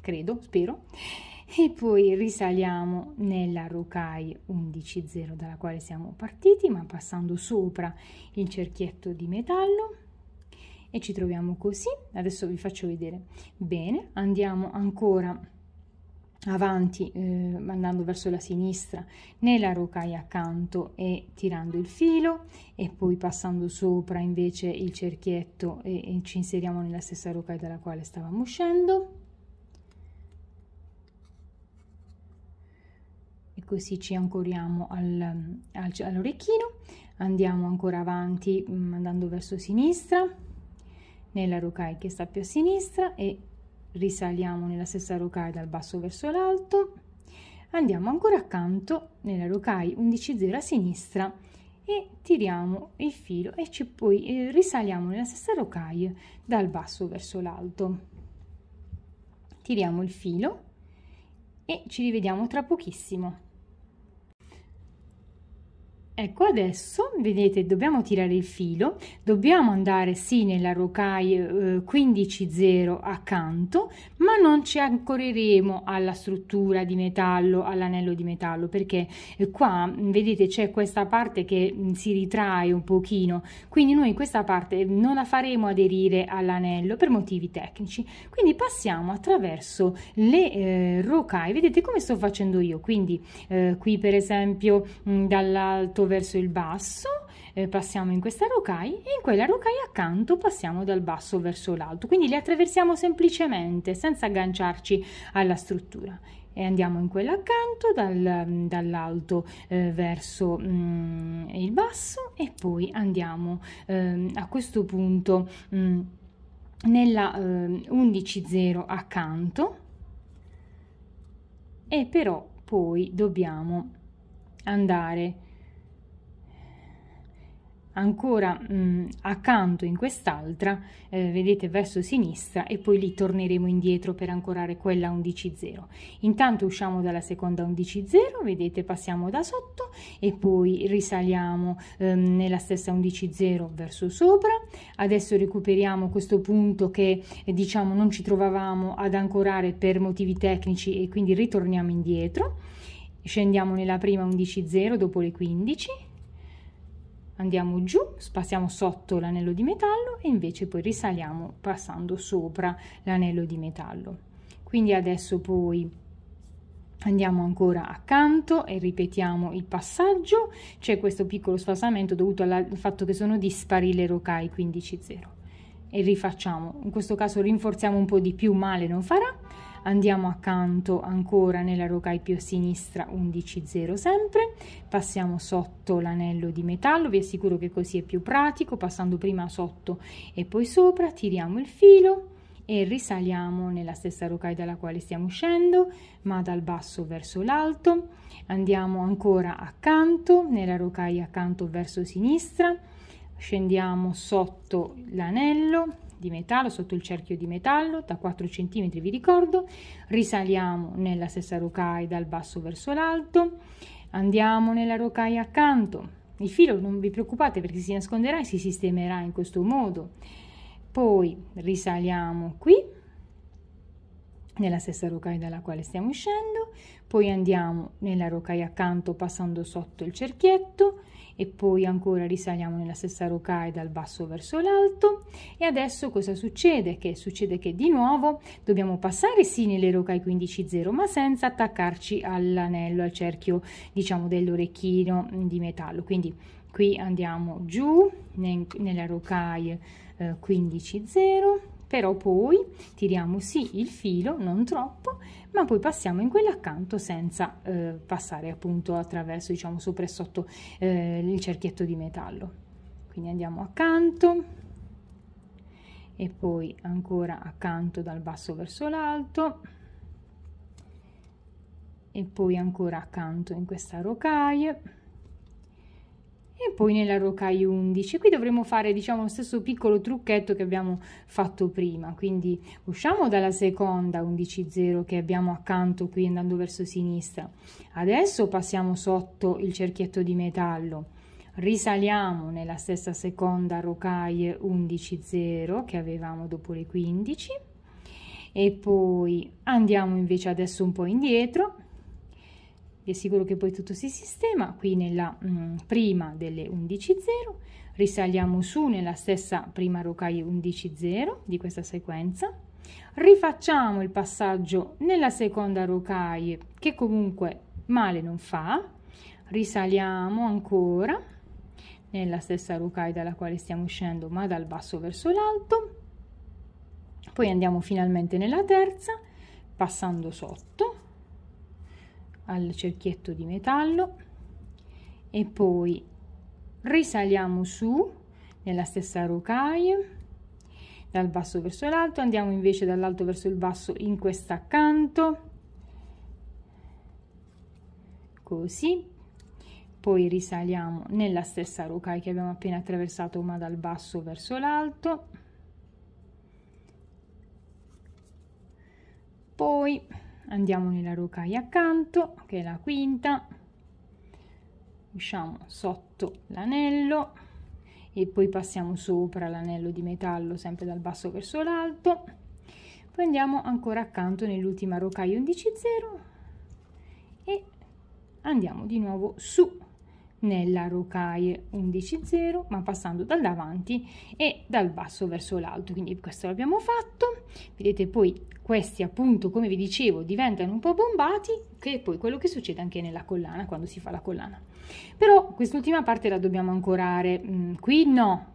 credo spero e poi risaliamo nella rocaia 11.0 dalla quale siamo partiti ma passando sopra il cerchietto di metallo e ci troviamo così adesso vi faccio vedere bene andiamo ancora avanti eh, andando verso la sinistra nella rocaia accanto e tirando il filo e poi passando sopra invece il cerchietto e, e ci inseriamo nella stessa rocaia dalla quale stavamo uscendo e così ci ancoriamo al, al, all'orecchino andiamo ancora avanti mm, andando verso sinistra nella rocaia che sta più a sinistra e risaliamo nella stessa rocaia dal basso verso l'alto andiamo ancora accanto nella rocaia 11.0 a sinistra e tiriamo il filo e ci poi eh, risaliamo nella stessa rocaia dal basso verso l'alto tiriamo il filo e ci rivediamo tra pochissimo Ecco adesso, vedete, dobbiamo tirare il filo, dobbiamo andare sì nella rocaille eh, 15 accanto, ma non ci ancoreremo alla struttura di metallo, all'anello di metallo, perché eh, qua, mm, vedete, c'è questa parte che mm, si ritrae un pochino, quindi noi questa parte non la faremo aderire all'anello per motivi tecnici. Quindi passiamo attraverso le eh, rocaille, vedete come sto facendo io, quindi eh, qui per esempio mm, dall'alto tutto verso il basso eh, passiamo in questa rocaia e in quella rocaia accanto passiamo dal basso verso l'alto quindi li attraversiamo semplicemente senza agganciarci alla struttura e andiamo in quella accanto dal, dall'alto eh, verso mh, mm, il basso e poi andiamo eh, a questo punto mh, mm, nella eh, 11.0 accanto e però poi dobbiamo andare ancora mh, mm, accanto in quest'altra eh, vedete verso sinistra e poi lì torneremo indietro per ancorare quella 11.0 intanto usciamo dalla seconda 11.0 vedete passiamo da sotto e poi risaliamo ehm, nella stessa 11.0 verso sopra adesso recuperiamo questo punto che eh, diciamo non ci trovavamo ad ancorare per motivi tecnici e quindi ritorniamo indietro scendiamo nella prima 11.0 dopo le 15 andiamo giù, spassiamo sotto l'anello di metallo e invece poi risaliamo passando sopra l'anello di metallo. Quindi adesso poi andiamo ancora accanto e ripetiamo il passaggio. C'è questo piccolo sfasamento dovuto al fatto che sono dispari le rocai 15-0. E rifacciamo, in questo caso rinforziamo un po' di più, male non farà andiamo accanto ancora nella rocaia più a sinistra 11.0 sempre, passiamo sotto l'anello di metallo, vi assicuro che così è più pratico, passando prima sotto e poi sopra, tiriamo il filo e risaliamo nella stessa rocaia dalla quale stiamo uscendo, ma dal basso verso l'alto, andiamo ancora accanto, nella rocaia accanto verso sinistra, scendiamo sotto l'anello, di metallo sotto il cerchio di metallo da 4 cm vi ricordo risaliamo nella stessa rocaia dal basso verso l'alto andiamo nella rocaia accanto il filo non vi preoccupate perché si nasconderà e si sistemerà in questo modo poi risaliamo qui nella stessa rocaia dalla quale stiamo uscendo poi andiamo nella rocaia accanto passando sotto il cerchietto e poi ancora risaliamo nella stessa rocaille dal basso verso l'alto e adesso cosa succede? Che succede che di nuovo dobbiamo passare sì nelle rocaille 15-0 ma senza attaccarci all'anello, al cerchio diciamo dell'orecchino mm, di metallo, quindi qui andiamo giù nella rocaille eh, 15-0 però poi tiriamo sì il filo non troppo ma poi passiamo in quell'accanto senza eh, passare appunto attraverso diciamo sopra e sotto eh, il cerchietto di metallo quindi andiamo accanto e poi ancora accanto dal basso verso l'alto e poi ancora accanto in questa rocaille e poi nella rocaia 11 qui dovremo fare diciamo lo stesso piccolo trucchetto che abbiamo fatto prima quindi usciamo dalla seconda 11.0 che abbiamo accanto qui andando verso sinistra adesso passiamo sotto il cerchietto di metallo risaliamo nella stessa seconda rocaia 11.0 che avevamo dopo le 15 e poi andiamo invece adesso un po' indietro vi assicuro che poi tutto si sistema qui nella mh, mm, prima delle 11.0 risaliamo su nella stessa prima rocaille 11.0 di questa sequenza rifacciamo il passaggio nella seconda rocaille che comunque male non fa risaliamo ancora nella stessa rocaille dalla quale stiamo uscendo ma dal basso verso l'alto poi andiamo finalmente nella terza passando sotto al cerchietto di metallo e poi risaliamo su nella stessa rocaille dal basso verso l'alto andiamo invece dall'alto verso il basso in accanto così poi risaliamo nella stessa rocaille che abbiamo appena attraversato ma dal basso verso l'alto poi andiamo nella rocaia accanto che è la quinta usciamo sotto l'anello e poi passiamo sopra l'anello di metallo sempre dal basso verso l'alto poi andiamo ancora accanto nell'ultima rocaia 11 0 e andiamo di nuovo su nella rocaille 11.0 ma passando dal davanti e dal basso verso l'alto quindi questo l'abbiamo fatto vedete poi questi appunto come vi dicevo diventano un po' bombati che è poi quello che succede anche nella collana quando si fa la collana però quest'ultima parte la dobbiamo ancorare mm, qui no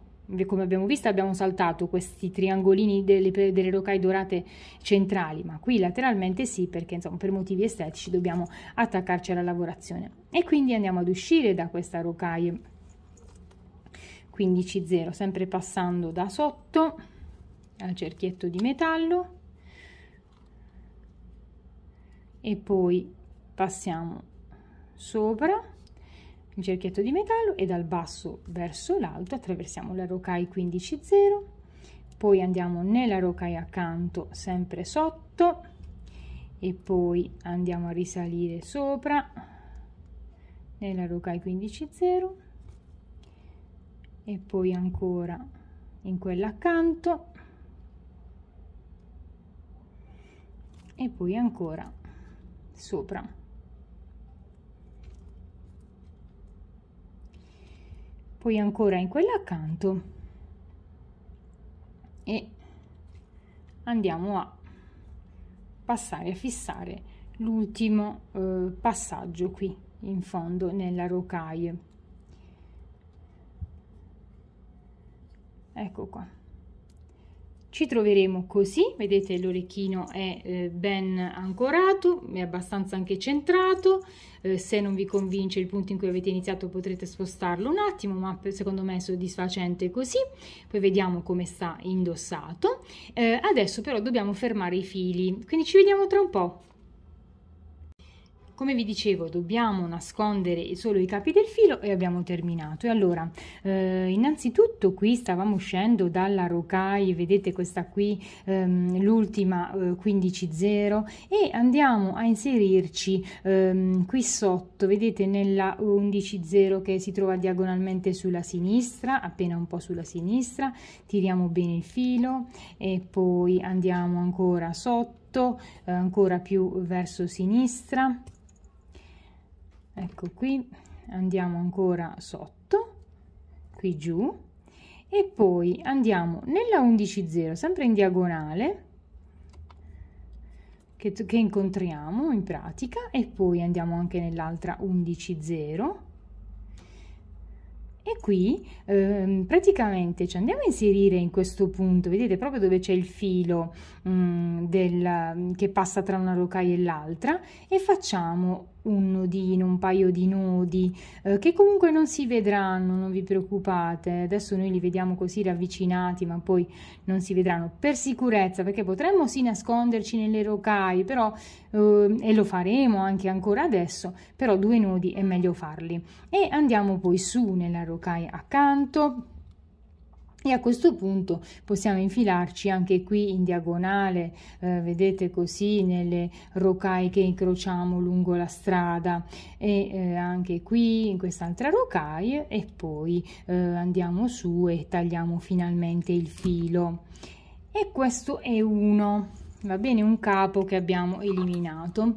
come abbiamo visto abbiamo saltato questi triangolini delle, delle rocaie dorate centrali ma qui lateralmente sì perché insomma per motivi estetici dobbiamo attaccarci alla lavorazione e quindi andiamo ad uscire da questa rocaia 15 0 sempre passando da sotto al cerchietto di metallo e poi passiamo sopra un cerchietto di metallo e dal basso verso l'alto attraversiamo la rocaia 15.0 poi andiamo nella rocaia accanto sempre sotto e poi andiamo a risalire sopra nella rocaia 15.0 e poi ancora in quella accanto e poi ancora sopra poi ancora in quella accanto e andiamo a passare a fissare l'ultimo eh, passaggio qui in fondo nella rocaille ecco qua ci troveremo così vedete l'orecchino è eh, ben ancorato è abbastanza anche centrato eh, se non vi convince il punto in cui avete iniziato potrete spostarlo un attimo ma secondo me è soddisfacente così poi vediamo come sta indossato eh, adesso però dobbiamo fermare i fili quindi ci vediamo tra un po' Come vi dicevo, dobbiamo nascondere solo i capi del filo e abbiamo terminato. E allora, eh, innanzitutto qui stavamo uscendo dalla rocaille, vedete questa qui, ehm, l'ultima eh, 15.0 e andiamo a inserirci ehm, qui sotto, vedete nella 11.0 che si trova diagonalmente sulla sinistra, appena un po' sulla sinistra, tiriamo bene il filo e poi andiamo ancora sotto eh, ancora più verso sinistra ecco qui andiamo ancora sotto qui giù e poi andiamo nella 11.0 sempre in diagonale che, che incontriamo in pratica e poi andiamo anche nell'altra 11.0 e qui ehm, praticamente ci andiamo a inserire in questo punto vedete proprio dove c'è il filo mh, mm, del, che passa tra una rocaia e l'altra e facciamo un nodino, un paio di nodi, eh, che comunque non si vedranno, non vi preoccupate, adesso noi li vediamo così ravvicinati, ma poi non si vedranno, per sicurezza, perché potremmo sì nasconderci nelle rocaie, però, eh, e lo faremo anche ancora adesso, però due nodi è meglio farli. E andiamo poi su nella rocaia accanto, e a questo punto possiamo infilarci anche qui in diagonale, eh, vedete così, nelle rocaie che incrociamo lungo la strada e eh, anche qui in quest'altra rocaia e poi eh, andiamo su e tagliamo finalmente il filo. E questo è uno, va bene, un capo che abbiamo eliminato.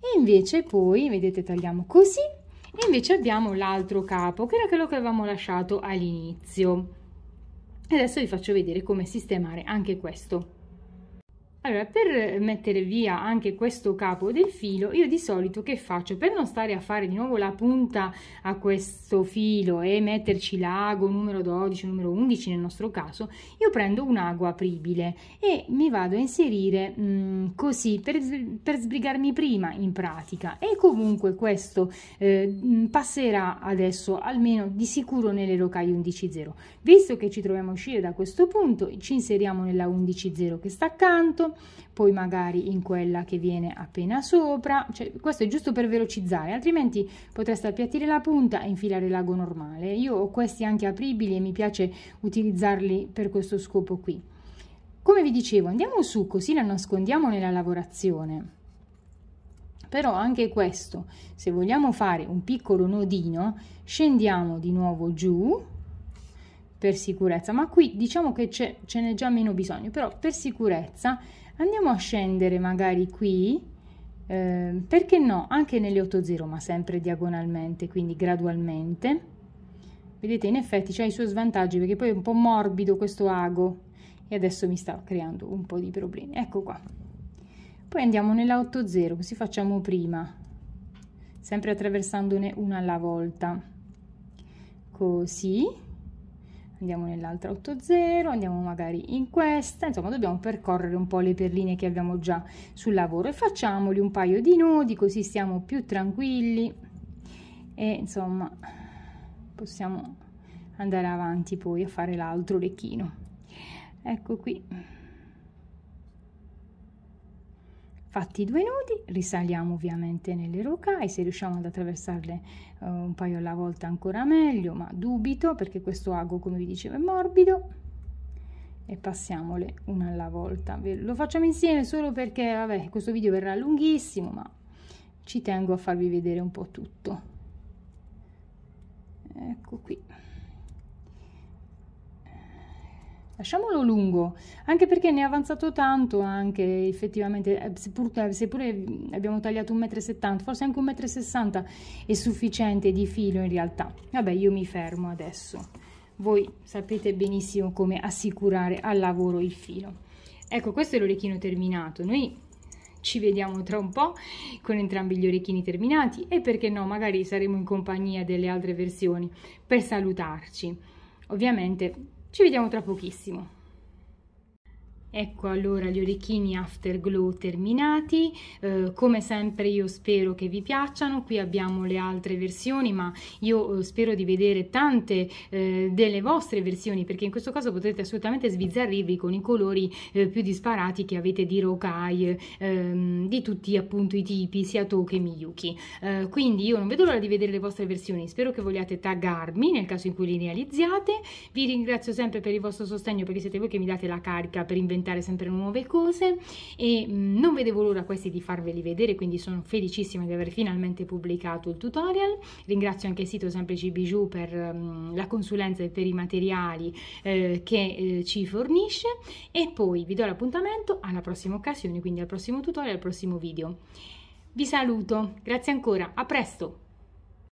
E invece poi, vedete, tagliamo così e invece abbiamo l'altro capo che era quello che avevamo lasciato all'inizio adesso vi faccio vedere come sistemare anche questo allora, per mettere via anche questo capo del filo, io di solito che faccio? Per non stare a fare di nuovo la punta a questo filo e metterci l'ago numero 12, numero 11 nel nostro caso, io prendo un ago apribile e mi vado a inserire mh, mm, così per, per, sbrigarmi prima in pratica e comunque questo eh, mm, passerà adesso almeno di sicuro nelle rocaie 11.0. Visto che ci troviamo a uscire da questo punto, ci inseriamo nella 11.0 che sta accanto, poi magari in quella che viene appena sopra, cioè, questo è giusto per velocizzare, altrimenti potreste appiattire la punta e infilare l'ago normale. Io ho questi anche apribili e mi piace utilizzarli per questo scopo qui. Come vi dicevo, andiamo su così la nascondiamo nella lavorazione però anche questo se vogliamo fare un piccolo nodino scendiamo di nuovo giù per sicurezza ma qui diciamo che ce n'è già meno bisogno però per sicurezza andiamo a scendere magari qui eh, perché no anche nelle 8-0, ma sempre diagonalmente quindi gradualmente vedete in effetti c'è i suoi svantaggi perché poi è un po' morbido questo ago e adesso mi sta creando un po' di problemi ecco qua poi andiamo nella 8-0, così facciamo prima sempre attraversandone una alla volta così andiamo nell'altra 8-0, andiamo magari in questa, insomma dobbiamo percorrere un po' le perline che abbiamo già sul lavoro e facciamoli un paio di nodi così stiamo più tranquilli e insomma possiamo andare avanti poi a fare l'altro orecchino. Ecco qui. Fatti due nodi, risaliamo ovviamente nelle rocaie, se riusciamo ad attraversarle eh, un paio alla volta ancora meglio, ma dubito perché questo ago, come vi dicevo, è morbido. E passiamole una alla volta. Lo facciamo insieme solo perché, vabbè, questo video verrà lunghissimo, ma ci tengo a farvi vedere un po' tutto. Ecco qui. lasciamolo lungo, anche perché ne è avanzato tanto anche effettivamente, eh, seppur, eh, seppure abbiamo tagliato 1,70 m, forse anche 1,60 m è sufficiente di filo in realtà. Vabbè, io mi fermo adesso. Voi sapete benissimo come assicurare al lavoro il filo. Ecco, questo è l'orecchino terminato. Noi ci vediamo tra un po' con entrambi gli orecchini terminati e perché no, magari saremo in compagnia delle altre versioni per salutarci. Ovviamente ci vediamo tra pochissimo. Ecco allora gli orecchini Afterglow terminati, eh, come sempre io spero che vi piacciono, qui abbiamo le altre versioni ma io eh, spero di vedere tante eh, delle vostre versioni perché in questo caso potrete assolutamente sbizzarrirvi con i colori eh, più disparati che avete di Rokai, ehm, di tutti appunto i tipi, sia To che Miyuki. Eh, quindi io non vedo l'ora di vedere le vostre versioni, spero che vogliate taggarmi nel caso in cui li realizziate, vi ringrazio sempre per il vostro sostegno perché siete voi che mi date la carica per inventare sperimentare sempre nuove cose e mm, non vedevo l'ora questi di farveli vedere, quindi sono felicissima di aver finalmente pubblicato il tutorial. Ringrazio anche il sito Semplici Bijou per um, la consulenza e per i materiali eh, che eh, ci fornisce e poi vi do l'appuntamento alla prossima occasione, quindi al prossimo tutorial, al prossimo video. Vi saluto, grazie ancora, a presto!